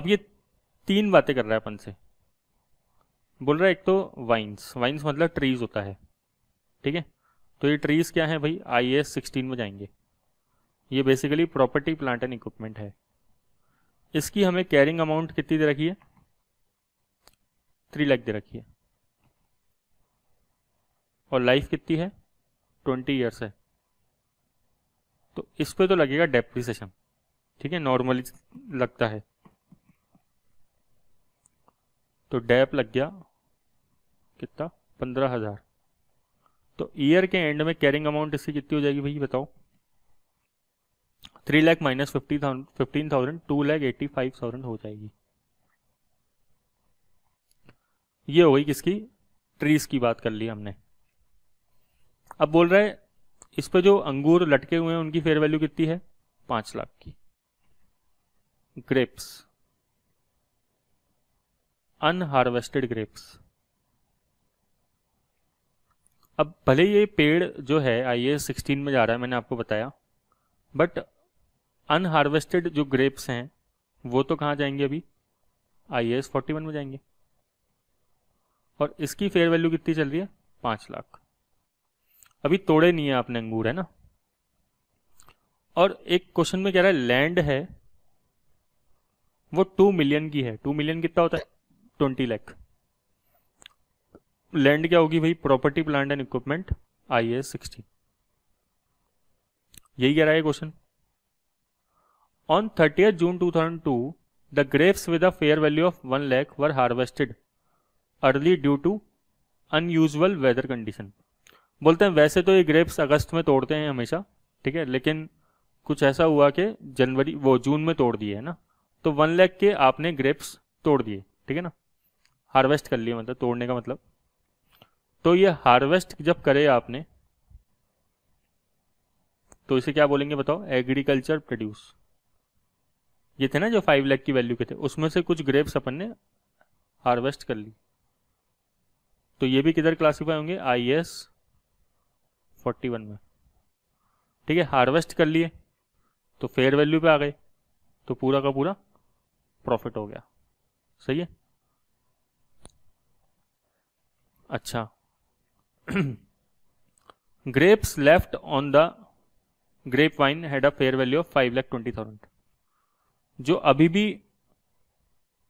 अब ये तीन बातें कर रहा है अपन से बोल रहा है एक तो वाइन्स वाइन्स मतलब ट्रीज होता है ठीक है तो ये ट्रीज क्या है भाई आई एस सिक्सटीन में जाएंगे ये basically property plant and equipment है इसकी हमें कैरिंग अमाउंट कितनी दे रखी है थ्री लाख दे रखी है और लाइफ कितनी है ट्वेंटी ईयर्स है तो इस पे तो लगेगा डेप्रिसिएशन ठीक है नॉर्मली लगता है तो डेप लग गया कितना पंद्रह हजार तो ईयर के एंड में कैरिंग अमाउंट इसकी कितनी हो जाएगी भाई बताओ three lakh minus fifty thousand fifteen thousand two lakh eighty five thousand हो जाएगी ये हो गई किसकी ट्रीज की बात कर ली हमने अब बोल रहा है इस पे जो अंगूर लटके हुए हैं उनकी फेयर वैल्यू कितनी है पांच लाख की ग्रेप्स अनहार्वेस्टेड ग्रेप्स अब भले ये पेड़ जो है आई ए सिक्सटीन में जा रहा है मैंने आपको बताया बट अनहार्वेस्टेड जो ग्रेप्स हैं वो तो कहाँ जाएंगे अभी आई एस फोर्टी वन में जाएंगे और इसकी फेयर वैल्यू कितनी चल रही है पांच लाख अभी तोड़े नहीं है आपने अंगूर है ना और एक क्वेश्चन में कह रहा है लैंड है वो टू मिलियन की है टू मिलियन कितना होता है ट्वेंटी लैख लैंड क्या होगी भाई property plant and equipment I S sixty यही कह रहा है question on thirty June two thousand two the grapes with a fair value of one lakh were harvested early due to unusual weather condition बोलते हैं वैसे तो ये ग्रेप्स अगस्त में तोड़ते हैं हमेशा ठीक है लेकिन कुछ ऐसा हुआ कि जनवरी वो जून में तोड़ दिए है ना तो वन लैख के आपने ग्रेप्स तोड़ दिए ठीक है ना हार्वेस्ट कर लिए मतलब तोड़ने का मतलब तो ये हार्वेस्ट जब करे आपने तो इसे क्या बोलेंगे बताओ एग्रीकल्चर प्रोड्यूस ये थे ना जो फाइव लैख की वैल्यू के थे उसमें से कुछ ग्रेप्स अपन ने हार्वेस्ट कर ली तो ये भी किधर क्लासीफाई होंगे आई एस फोर्टी वन में ठीक है हार्वेस्ट कर लिए तो फेयर वैल्यू पे आ गए तो पूरा का पूरा प्रॉफिट हो गया सही है अच्छा grapes left on the grape vine had a fair value of five lakh twenty thousand जो अभी भी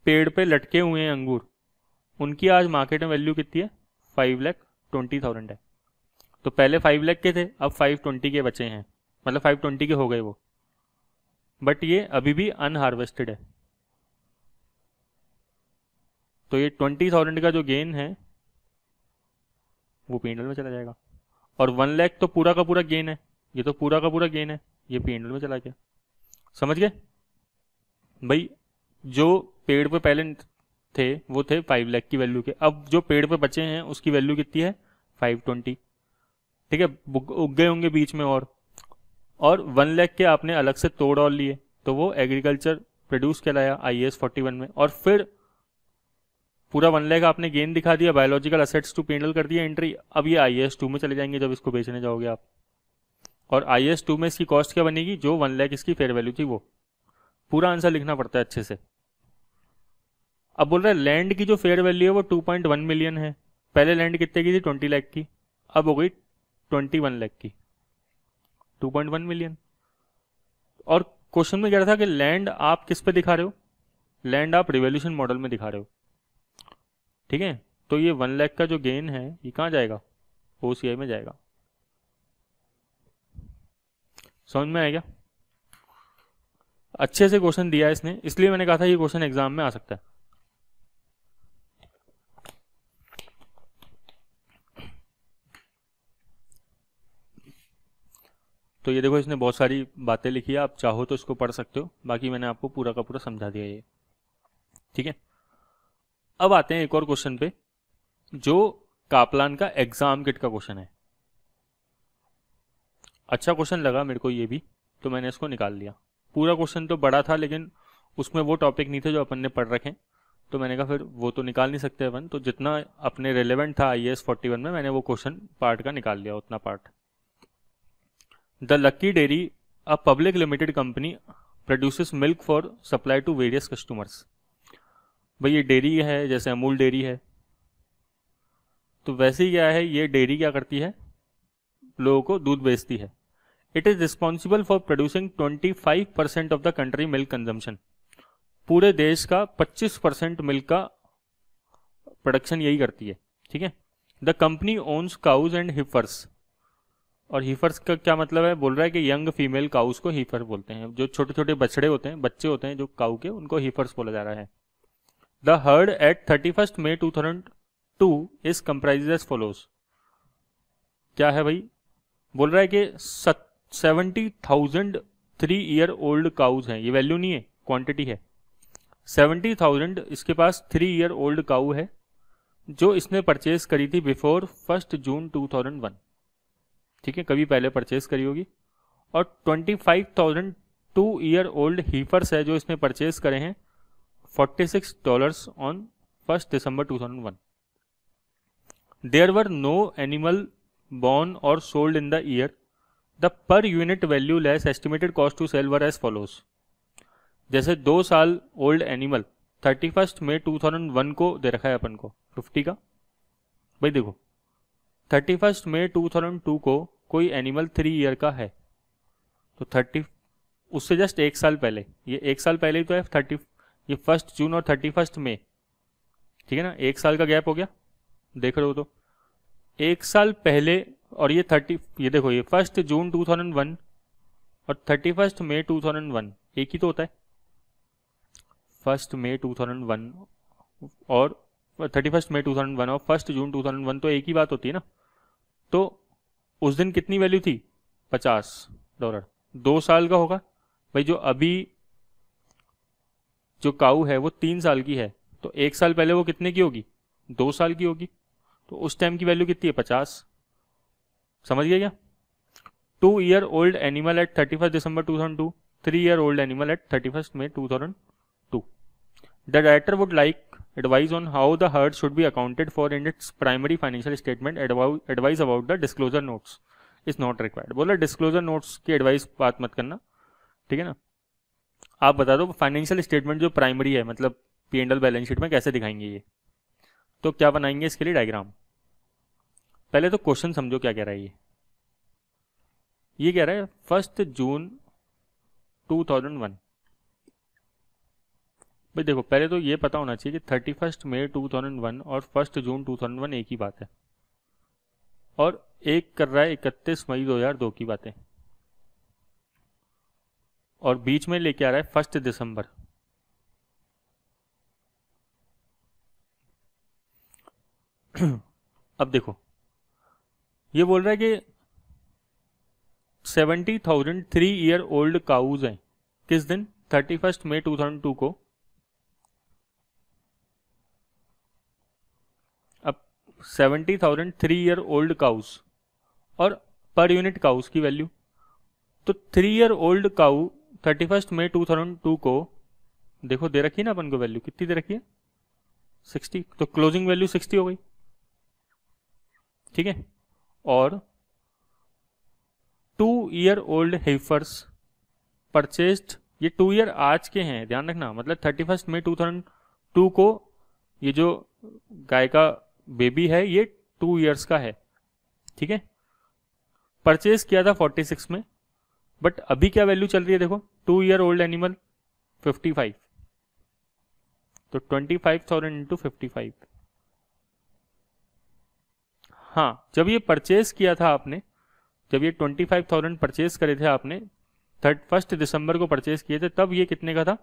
पेड़ पे लटके हुए हैं अंगूर उनकी आज मार्केट में वैल्यू कितनी है फाइव लैख ट्वेंटी थाउजेंड है तो पहले फाइव लैख के थे अब फाइव ट्वेंटी के बचे हैं मतलब फाइव ट्वेंटी के हो गए वो बट ये अभी भी अनहार्वेस्टेड है तो ये ट्वेंटी थाउजेंड का जो गेन है वो पी में चला जाएगा और वन लैख तो पूरा का पूरा गेन है ये तो पूरा का पूरा गेन है ये पी में चला गया समझ गए भाई जो पेड़ पे पहले थे वो थे फाइव लैख की वैल्यू के अब जो पेड़ पे बचे हैं उसकी वैल्यू कितनी है फाइव ट्वेंटी ठीक है उग गए होंगे बीच में और और वन लैख के आपने अलग से तोड़ और लिए तो वो एग्रीकल्चर प्रोड्यूस कहलाया आई एस फोर्टी वन में और फिर पूरा वन लैख आपने गेन दिखा दिया बायोलॉजिकल असेट्स टू पेंडल कर दिया एंट्री अब ये आई एस टू में चले जाएंगे जब इसको बेचने जाओगे आप और आई एस टू में इसकी कॉस्ट क्या बनेगी जो वन लैख इसकी फेयर वैल्यू थी वो पूरा आंसर लिखना पड़ता है अच्छे से अब बोल रहा है लैंड की जो फेयर वैल्यू है वो टू पॉइंट वन मिलियन है पहले लैंड कितने की थी ट्वेंटी लाख की अब हो गई ट्वेंटी वन लाख की टू पॉइंट वन मिलियन और क्वेश्चन में कह रहा था कि लैंड आप किस पे दिखा रहे हो लैंड आप रिवोल्यूशन मॉडल में दिखा रहे हो ठीक है तो ये वन लैख का जो गेन है ये कहाँ जाएगा ओ में जाएगा समझ में आएगा अच्छे से क्वेश्चन दिया है इसने इसलिए मैंने कहा था ये क्वेश्चन एग्जाम में आ सकता है तो ये देखो इसने बहुत सारी बातें लिखी है आप चाहो तो इसको पढ़ सकते हो बाकी मैंने आपको पूरा का पूरा समझा दिया ये ठीक है अब आते हैं एक और क्वेश्चन पे जो कापलान का एग्जाम किट का क्वेश्चन है अच्छा क्वेश्चन लगा मेरे को ये भी तो मैंने इसको निकाल लिया पूरा क्वेश्चन तो बड़ा था लेकिन उसमें वो टॉपिक नहीं थे जो अपन ने पढ़ रखे तो मैंने कहा फिर वो तो निकाल नहीं सकते अपन तो जितना अपने रेलेवेंट था आई एस फोर्टी वन में मैंने वो क्वेश्चन पार्ट का निकाल लिया उतना part the lucky Dairy, a public limited company produces milk for supply to various customers भाई ये डेयरी है जैसे अमूल डेयरी है तो वैसे ही क्या है ये डेयरी क्या करती है लोगों को दूध बेचती है it is responsible for producing 25 percent of the country milk consumption पूरे देश का 25 परसेंट मिल्क का प्रोडक्शन यही करती है ठीक है the company owns cows and heifers और हीफर्स का क्या मतलब है बोल रहा है कि यंग फीमेल काउस को हीफर बोलते हैं जो छोटे छोटे बछड़े होते हैं बच्चे होते हैं जो काउ के उनको हीफर्स बोला जा रहा है the herd at thirty first May two thousand two is comprise follows क्या है भाई बोल रहा है कि seventy thousand three year old cows हैं ये वैल्यू नहीं है क्वांटिटी है सेवेंटी थाउजेंड इसके पास थ्री ईयर ओल्ड काउ है जो इसने परचेज करी थी before first June two thousand one ठीक है कभी पहले परचेज करी होगी और twenty five thousand two year old heifers है जो इसने परचेज करे हैं forty six dollars on first December two thousand one there were no animal born और sold in the year the per unit value less estimated cost to cell were as follows जैसे दो साल old animal thirty first May two thousand one को दे रखा है अपन को fifty का भाई देखो thirty first May two thousand two को कोई एनिमल थ्री ईयर का है तो थर्टी उससे जस्ट एक साल पहले ये एक साल पहले ही तो है थर्टी ये फर्स्ट जून और थर्टी फर्स्ट मे ठीक है ना एक साल का गैप हो गया देख रहे हो तो एक साल पहले और ये थर्टी ये देखो ये first June two thousand one और thirty first May two thousand one एक ही तो होता है first May two thousand one और thirty first May two thousand one और first June two thousand one तो एक ही बात होती है ना तो उस दिन कितनी वैल्यू थी पचास डॉलर दो साल का होगा भाई जो अभी जो काऊ है वो तीन साल की है तो एक साल पहले वो कितने की होगी दो साल की होगी तो उस टाइम की वैल्यू कितनी है पचास समझ गया क्या two year old animal at thirty first December two thousand two three year old animal at thirty first May two thousand two the director would like advice on how the herd should be accounted for in its primary financial statement, advice about the disclosure notes is not required. बोला disclosure notes की advice बात मत करना ठीक है ना आप बता दो फाइनेंशियल स्टेटमेंट जो प्राइमरी है मतलब पी एंड बैलेंस शीट में कैसे दिखाएंगे ये तो क्या बनाएंगे इसके लिए डायग्राम पहले तो क्वेश्चन समझो क्या कह रहा है ये ये कह रहा है फर्स्ट जून 2001 भाई देखो पहले तो ये पता होना चाहिए कि thirty first May two thousand one और first June two thousand one एक ही बात है और एक कर रहा है इकतीस मई दो हजार दो की बातें और बीच में लेके आ रहा है फर्स्ट दिसंबर अब देखो ये बोल रहा है कि seventy thousand three year old cows हैं किस दिन thirty first May two thousand two को seventy thousand three year old cows और पर यूनिट काउस की वैल्यू तो three year old cow thirty first May two thousand two को देखो दे रखी है ना अपन को वैल्यू कितनी दे रखी है सिक्सटी तो क्लोजिंग वैल्यू सिक्सटी हो गई ठीक है और two year old heifers purchased ये टू ईयर आज के हैं ध्यान रखना मतलब thirty first May two thousand two को ये जो गाय का बेबी है ये टू इयर्स का है ठीक है परचेज किया था फोर्टी सिक्स में बट अभी क्या वैल्यू चल रही है देखो two year old animal fifty five तो twenty five thousand into fifty five हाँ जब ये परचेज किया था आपने जब ये ट्वेंटी फाइव थाउजेंड परचेज करे थे आपने थर्ड फर्स्ट दिसंबर को परचेज किए थे तब ये कितने का था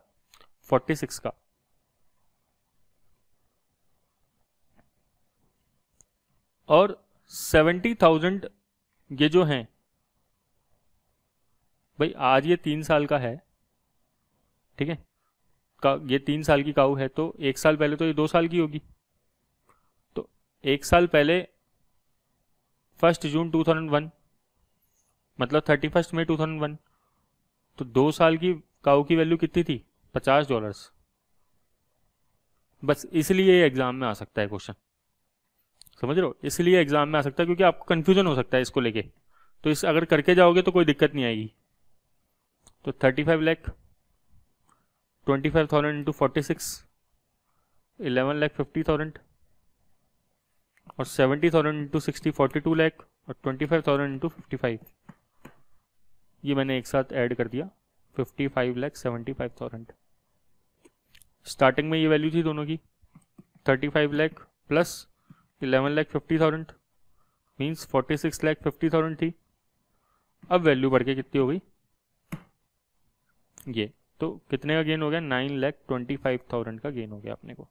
फोर्टी सिक्स का और सेवेंटी थाउजेंड ये जो हैं भाई आज ये तीन साल का है ठीक है का ये तीन साल की काऊ है तो एक साल पहले तो ये दो साल की होगी तो एक साल पहले फर्स्ट जून 2001 मतलब थर्टी फर्स्ट मई 2001 तो दो साल की काऊ की वैल्यू कितनी थी पचास डॉलर्स बस इसलिए एग्जाम में आ सकता है क्वेश्चन समझ रहे हो इसलिए एग्जाम में आ सकता है क्योंकि आपको कंफ्यूजन हो सकता है इसको लेके तो इस अगर करके जाओगे तो कोई दिक्कत नहीं आएगी तो thirty five lakh twenty five thousand into forty six eleven lakh fifty thousand और seventy thousand into sixty forty two lakh और twenty five thousand into fifty five ये मैंने एक साथ ऐड कर दिया fifty five lakh seventy five thousand starting में ये वैल्यू थी दोनों की thirty five lakh plus eleven lakh fifty thousand means forty six lakh fifty thousand थी अब वैल्यू बढ़ के कितनी हो गई ये तो कितने का गेन हो गया nine lakh twenty five thousand का गेन हो गया अपने को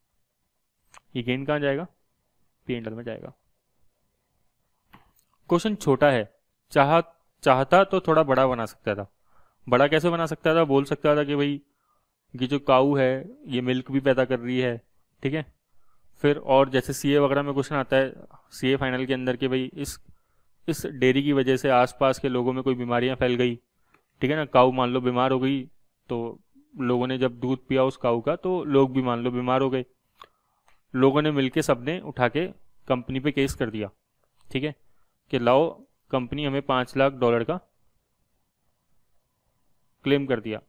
ये गेन कहाँ जाएगा पी एंडल में जाएगा क्वेश्चन छोटा है चाह चाहता तो थोड़ा बड़ा बना सकता था बड़ा कैसे बना सकता था बोल सकता था कि भाई ये जो काऊ है ये मिल्क भी पैदा कर रही है ठीक है फिर और जैसे सी वगैरह में क्वेश्चन आता है सी फाइनल के अंदर कि भाई इस इस डेयरी की वजह से आसपास के लोगों में कोई बीमारियां फैल गई ठीक है ना काऊ मान लो बीमार हो गई तो लोगों ने जब दूध पिया उस काऊ का तो लोग भी मान लो बीमार हो गए लोगों ने मिलके सबने उठा के कंपनी पे केस कर दिया ठीक है कि लाओ कंपनी हमें पांच लाख डॉलर का क्लेम कर दिया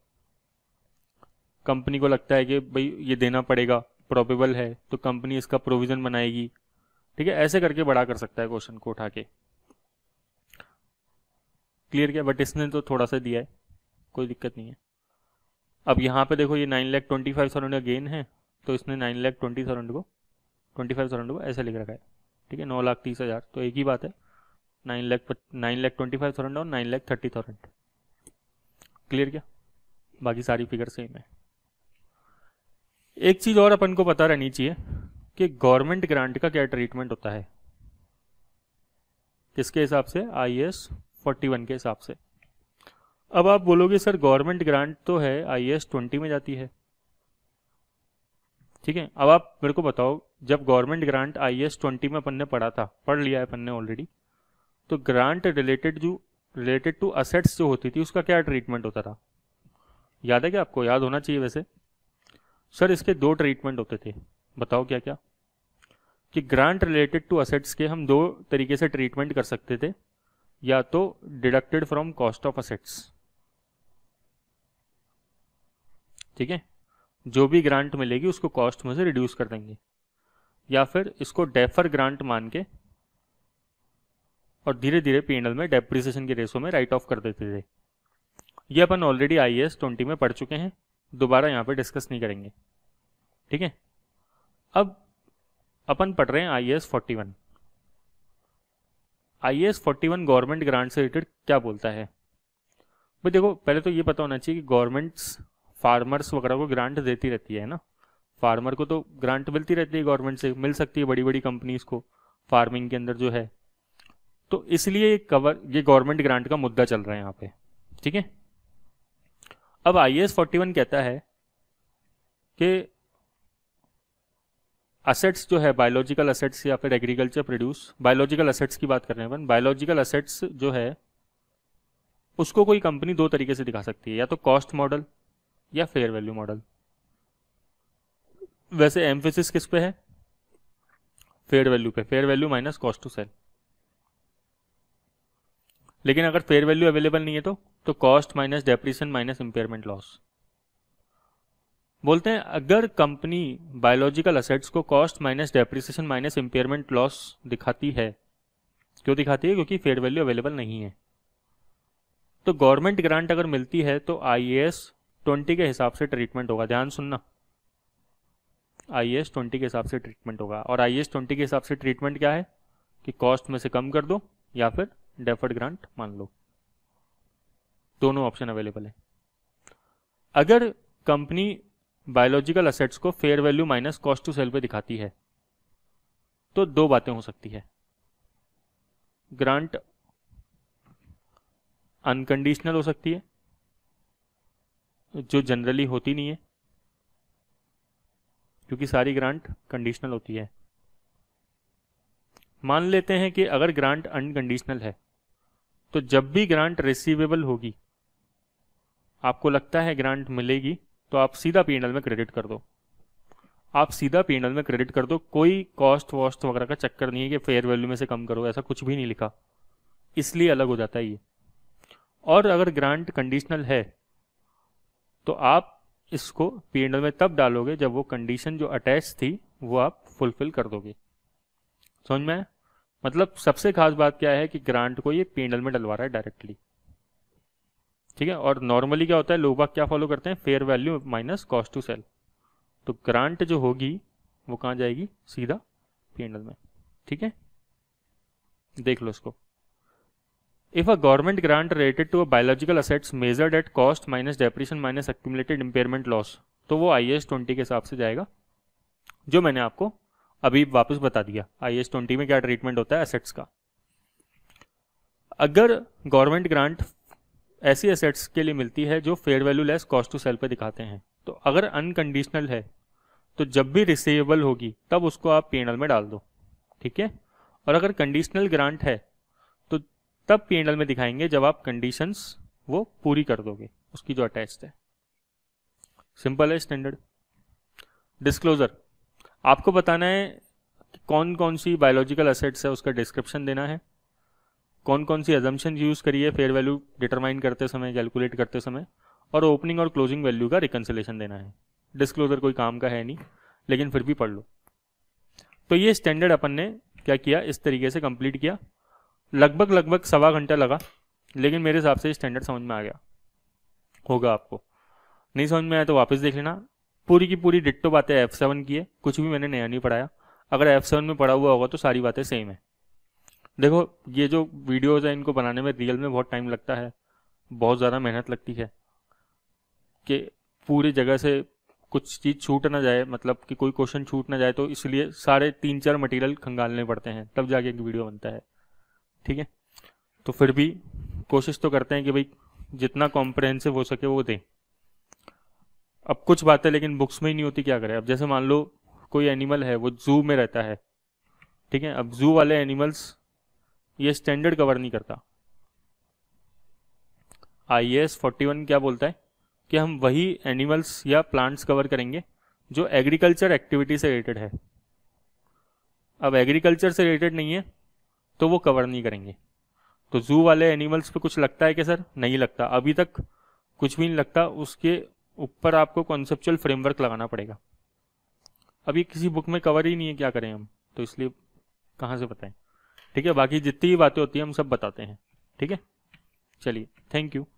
कंपनी को लगता है कि भाई ये देना पड़ेगा प्रॉपेबल है तो कंपनी इसका प्रोविजन बनाएगी ठीक है ऐसे करके बड़ा कर सकता है क्वेश्चन को उठा के क्लियर किया बट इसने तो थोड़ा सा दिया है कोई दिक्कत नहीं है अब यहाँ पे देखो ये nine lakh twenty five thousand का गेन है तो इसने नाइन लैख ट्वेंटी थाउजेंड को ट्वेंटी फाइव थाउजेंड को ऐसे लिख रखा है ठीक है नौ लाख तीस हज़ार तो एक ही बात है nine lakh nine lakh twenty five thousand और nine lakh thirty thousand clear क्या बाकी सारी फिगर सेम है एक चीज़ और अपन को पता रहनी चाहिए कि गवर्नमेंट ग्रांट का क्या ट्रीटमेंट होता है किसके हिसाब से आई एस फोर्टी वन के हिसाब से अब आप बोलोगे सर गवर्नमेंट ग्रांट तो है आई एस ट्वेंटी में जाती है ठीक है अब आप मेरे को बताओ जब government grant I S twenty में अपन ने पढ़ा था पढ़ लिया है अपन ने ऑलरेडी तो ग्रांट रिलेटेड जो रिलेटेड टू असेट्स जो होती थी उसका क्या ट्रीटमेंट होता था याद है क्या आपको याद होना चाहिए वैसे सर इसके दो ट्रीटमेंट होते थे बताओ क्या क्या कि ग्रांट रिलेटेड टू असेट्स के हम दो तरीके से ट्रीटमेंट कर सकते थे या तो deducted from cost of assets ठीक है जो भी ग्रांट मिलेगी उसको कॉस्ट में से रिड्यूस कर देंगे या फिर इसको डेफर ग्रांट मान के और धीरे धीरे पीएनएल में डेप्रिसिएशन के रेसो में राइट ऑफ कर देते थे ये अपन ऑलरेडी आई एस ट्वेंटी में पढ़ चुके हैं दोबारा यहाँ पे डिस्कस नहीं करेंगे ठीक है अब अपन पढ़ रहे हैं I S forty one I S forty one government grant से रिलेटेड क्या बोलता है भाई देखो पहले तो ये पता होना चाहिए कि गवर्नमेंट्स फार्मर्स वगैरह को ग्रांट देती रहती है ना फार्मर को तो ग्रांट मिलती रहती है गवर्नमेंट से मिल सकती है बड़ी बड़ी कंपनीज को फार्मिंग के अंदर जो है तो इसलिए कवर ये गवर्नमेंट ग्रांट का मुद्दा चल रहा है यहाँ पे ठीक है अब आई एस फोर्टी वन कहता है कि असेट्स जो है बायोलॉजिकल असेट्स या फिर एग्रीकल्चर प्रोड्यूस बायोलॉजिकल असेट्स की बात कर रहे हैं अपन बायोलॉजिकल असेट्स जो है उसको कोई कंपनी दो तरीके से दिखा सकती है या तो कॉस्ट मॉडल या फेयर वैल्यू मॉडल वैसे एम्फेसिस किस पे है फेयर वैल्यू पे fair value minus cost to sell लेकिन अगर फेयर वैल्यू अवेलेबल नहीं है तो तो cost minus depreciation minus impairment loss बोलते हैं अगर कंपनी बायोलॉजिकल असेट्स को cost minus depreciation minus impairment loss दिखाती है क्यों दिखाती है क्योंकि फेयर वैल्यू अवेलेबल नहीं है तो गवर्नमेंट ग्रांट अगर मिलती है तो आई एस ट्वेंटी के हिसाब से ट्रीटमेंट होगा ध्यान सुनना आई एस ट्वेंटी के हिसाब से ट्रीटमेंट होगा और आई एस ट्वेंटी के हिसाब से ट्रीटमेंट क्या है कि कॉस्ट में से कम कर दो या फिर डेफर्ड ग्रांट मान लो दोनों ऑप्शन अवेलेबल है अगर कंपनी बायोलॉजिकल असेट्स को fair value minus cost to sell पे दिखाती है तो दो बातें हो सकती है ग्रांट अनकंडीशनल हो सकती है जो जनरली होती नहीं है क्योंकि सारी ग्रांट कंडीशनल होती है मान लेते हैं कि अगर ग्रांट अनकंडीशनल है तो जब भी ग्रांट रिसीवेबल होगी आपको लगता है ग्रांट मिलेगी तो आप सीधा पी में क्रेडिट कर दो आप सीधा पी में क्रेडिट कर दो कोई कॉस्ट वॉस्ट वगैरह का चक्कर नहीं है कि फेयर वैल्यू में से कम करो ऐसा कुछ भी नहीं लिखा इसलिए अलग हो जाता है ये और अगर ग्रांट कंडीशनल है तो आप इसको पी में तब डालोगे जब वो कंडीशन जो अटैच थी वो आप फुलफिल कर दोगे समझ में आया मतलब सबसे खास बात क्या है कि ग्रांट को ये पेंडल में डलवा रहा है डायरेक्टली ठीक है और नॉर्मली क्या होता है लोग बाग क्या फॉलो करते हैं fair value minus cost to sell तो ग्रांट जो होगी वो कहाँ जाएगी सीधा पेंडल में ठीक है देख लो इसको if a government grant related to a biological assets measured at cost minus depreciation minus accumulated impairment loss तो वो आई एस के हिसाब से जाएगा जो मैंने आपको अभी वापस बता दिया आई एस ट्वेंटी में क्या ट्रीटमेंट होता है एसेट्स का अगर गवर्नमेंट ग्रांट ऐसी एसेट्स के लिए मिलती है जो fair value less cost to sell पे दिखाते हैं तो अगर अनकंडीशनल है तो जब भी रिसीवेबल होगी तब उसको आप पी में डाल दो ठीक है और अगर कंडीशनल ग्रांट है तो तब पी में दिखाएंगे जब आप कंडीशंस वो पूरी कर दोगे उसकी जो अटैच है सिंपल है स्टैंडर्ड डिस्क्लोजर आपको बताना है कि कौन कौन सी बायोलॉजिकल असेट्स है उसका डिस्क्रिप्शन देना है कौन कौन सी एजम्पन यूज़ करिए फेयर वैल्यू डिटरमाइन करते समय कैलकुलेट करते समय और ओपनिंग और क्लोजिंग वैल्यू का रिकनसलेशन देना है डिस्क्लोजर कोई काम का है नहीं लेकिन फिर भी पढ़ लो तो ये स्टैंडर्ड अपन ने क्या किया इस तरीके से कंप्लीट किया लगभग लगभग सवा घंटा लगा लेकिन मेरे हिसाब से स्टैंडर्ड समझ में आ गया होगा आपको नहीं समझ में आया तो वापस देख लेना पूरी की पूरी डिट्टो बातें एफ सेवन की है कुछ भी मैंने नया नहीं पढ़ाया अगर एफ सेवन में पढ़ा हुआ होगा तो सारी बातें सेम है देखो ये जो वीडियोज़ हैं इनको बनाने में रियल में बहुत टाइम लगता है बहुत ज़्यादा मेहनत लगती है कि पूरी जगह से कुछ चीज़ छूट ना जाए मतलब कि कोई क्वेश्चन छूट ना जाए तो इसलिए सारे तीन चार मटेरियल खंगालने पड़ते हैं तब जाके एक वीडियो बनता है ठीक है तो फिर भी कोशिश तो करते हैं कि भाई जितना कॉम्प्रहेंसिव हो सके वो दें अब कुछ बातें लेकिन बुक्स में ही नहीं होती क्या करें अब जैसे मान लो कोई एनिमल है वो जू में रहता है ठीक है अब जू वाले एनिमल्स ये स्टैंडर्ड कवर नहीं करता आई एस फोर्टी वन क्या बोलता है कि हम वही एनिमल्स या प्लांट्स कवर करेंगे जो एग्रीकल्चर एक्टिविटी से रिलेटेड है अब एग्रीकल्चर से रिलेटेड नहीं है तो वो कवर नहीं करेंगे तो जू वाले एनिमल्स पे कुछ लगता है क्या सर नहीं लगता अभी तक कुछ भी नहीं लगता उसके ऊपर आपको कॉन्सेप्चुअल फ्रेमवर्क लगाना पड़ेगा अब ये किसी बुक में कवर ही नहीं है क्या करें हम तो इसलिए कहाँ से बताएं ठीक है बाकी जितनी भी बातें होती हैं हम सब बताते हैं ठीक है चलिए थैंक यू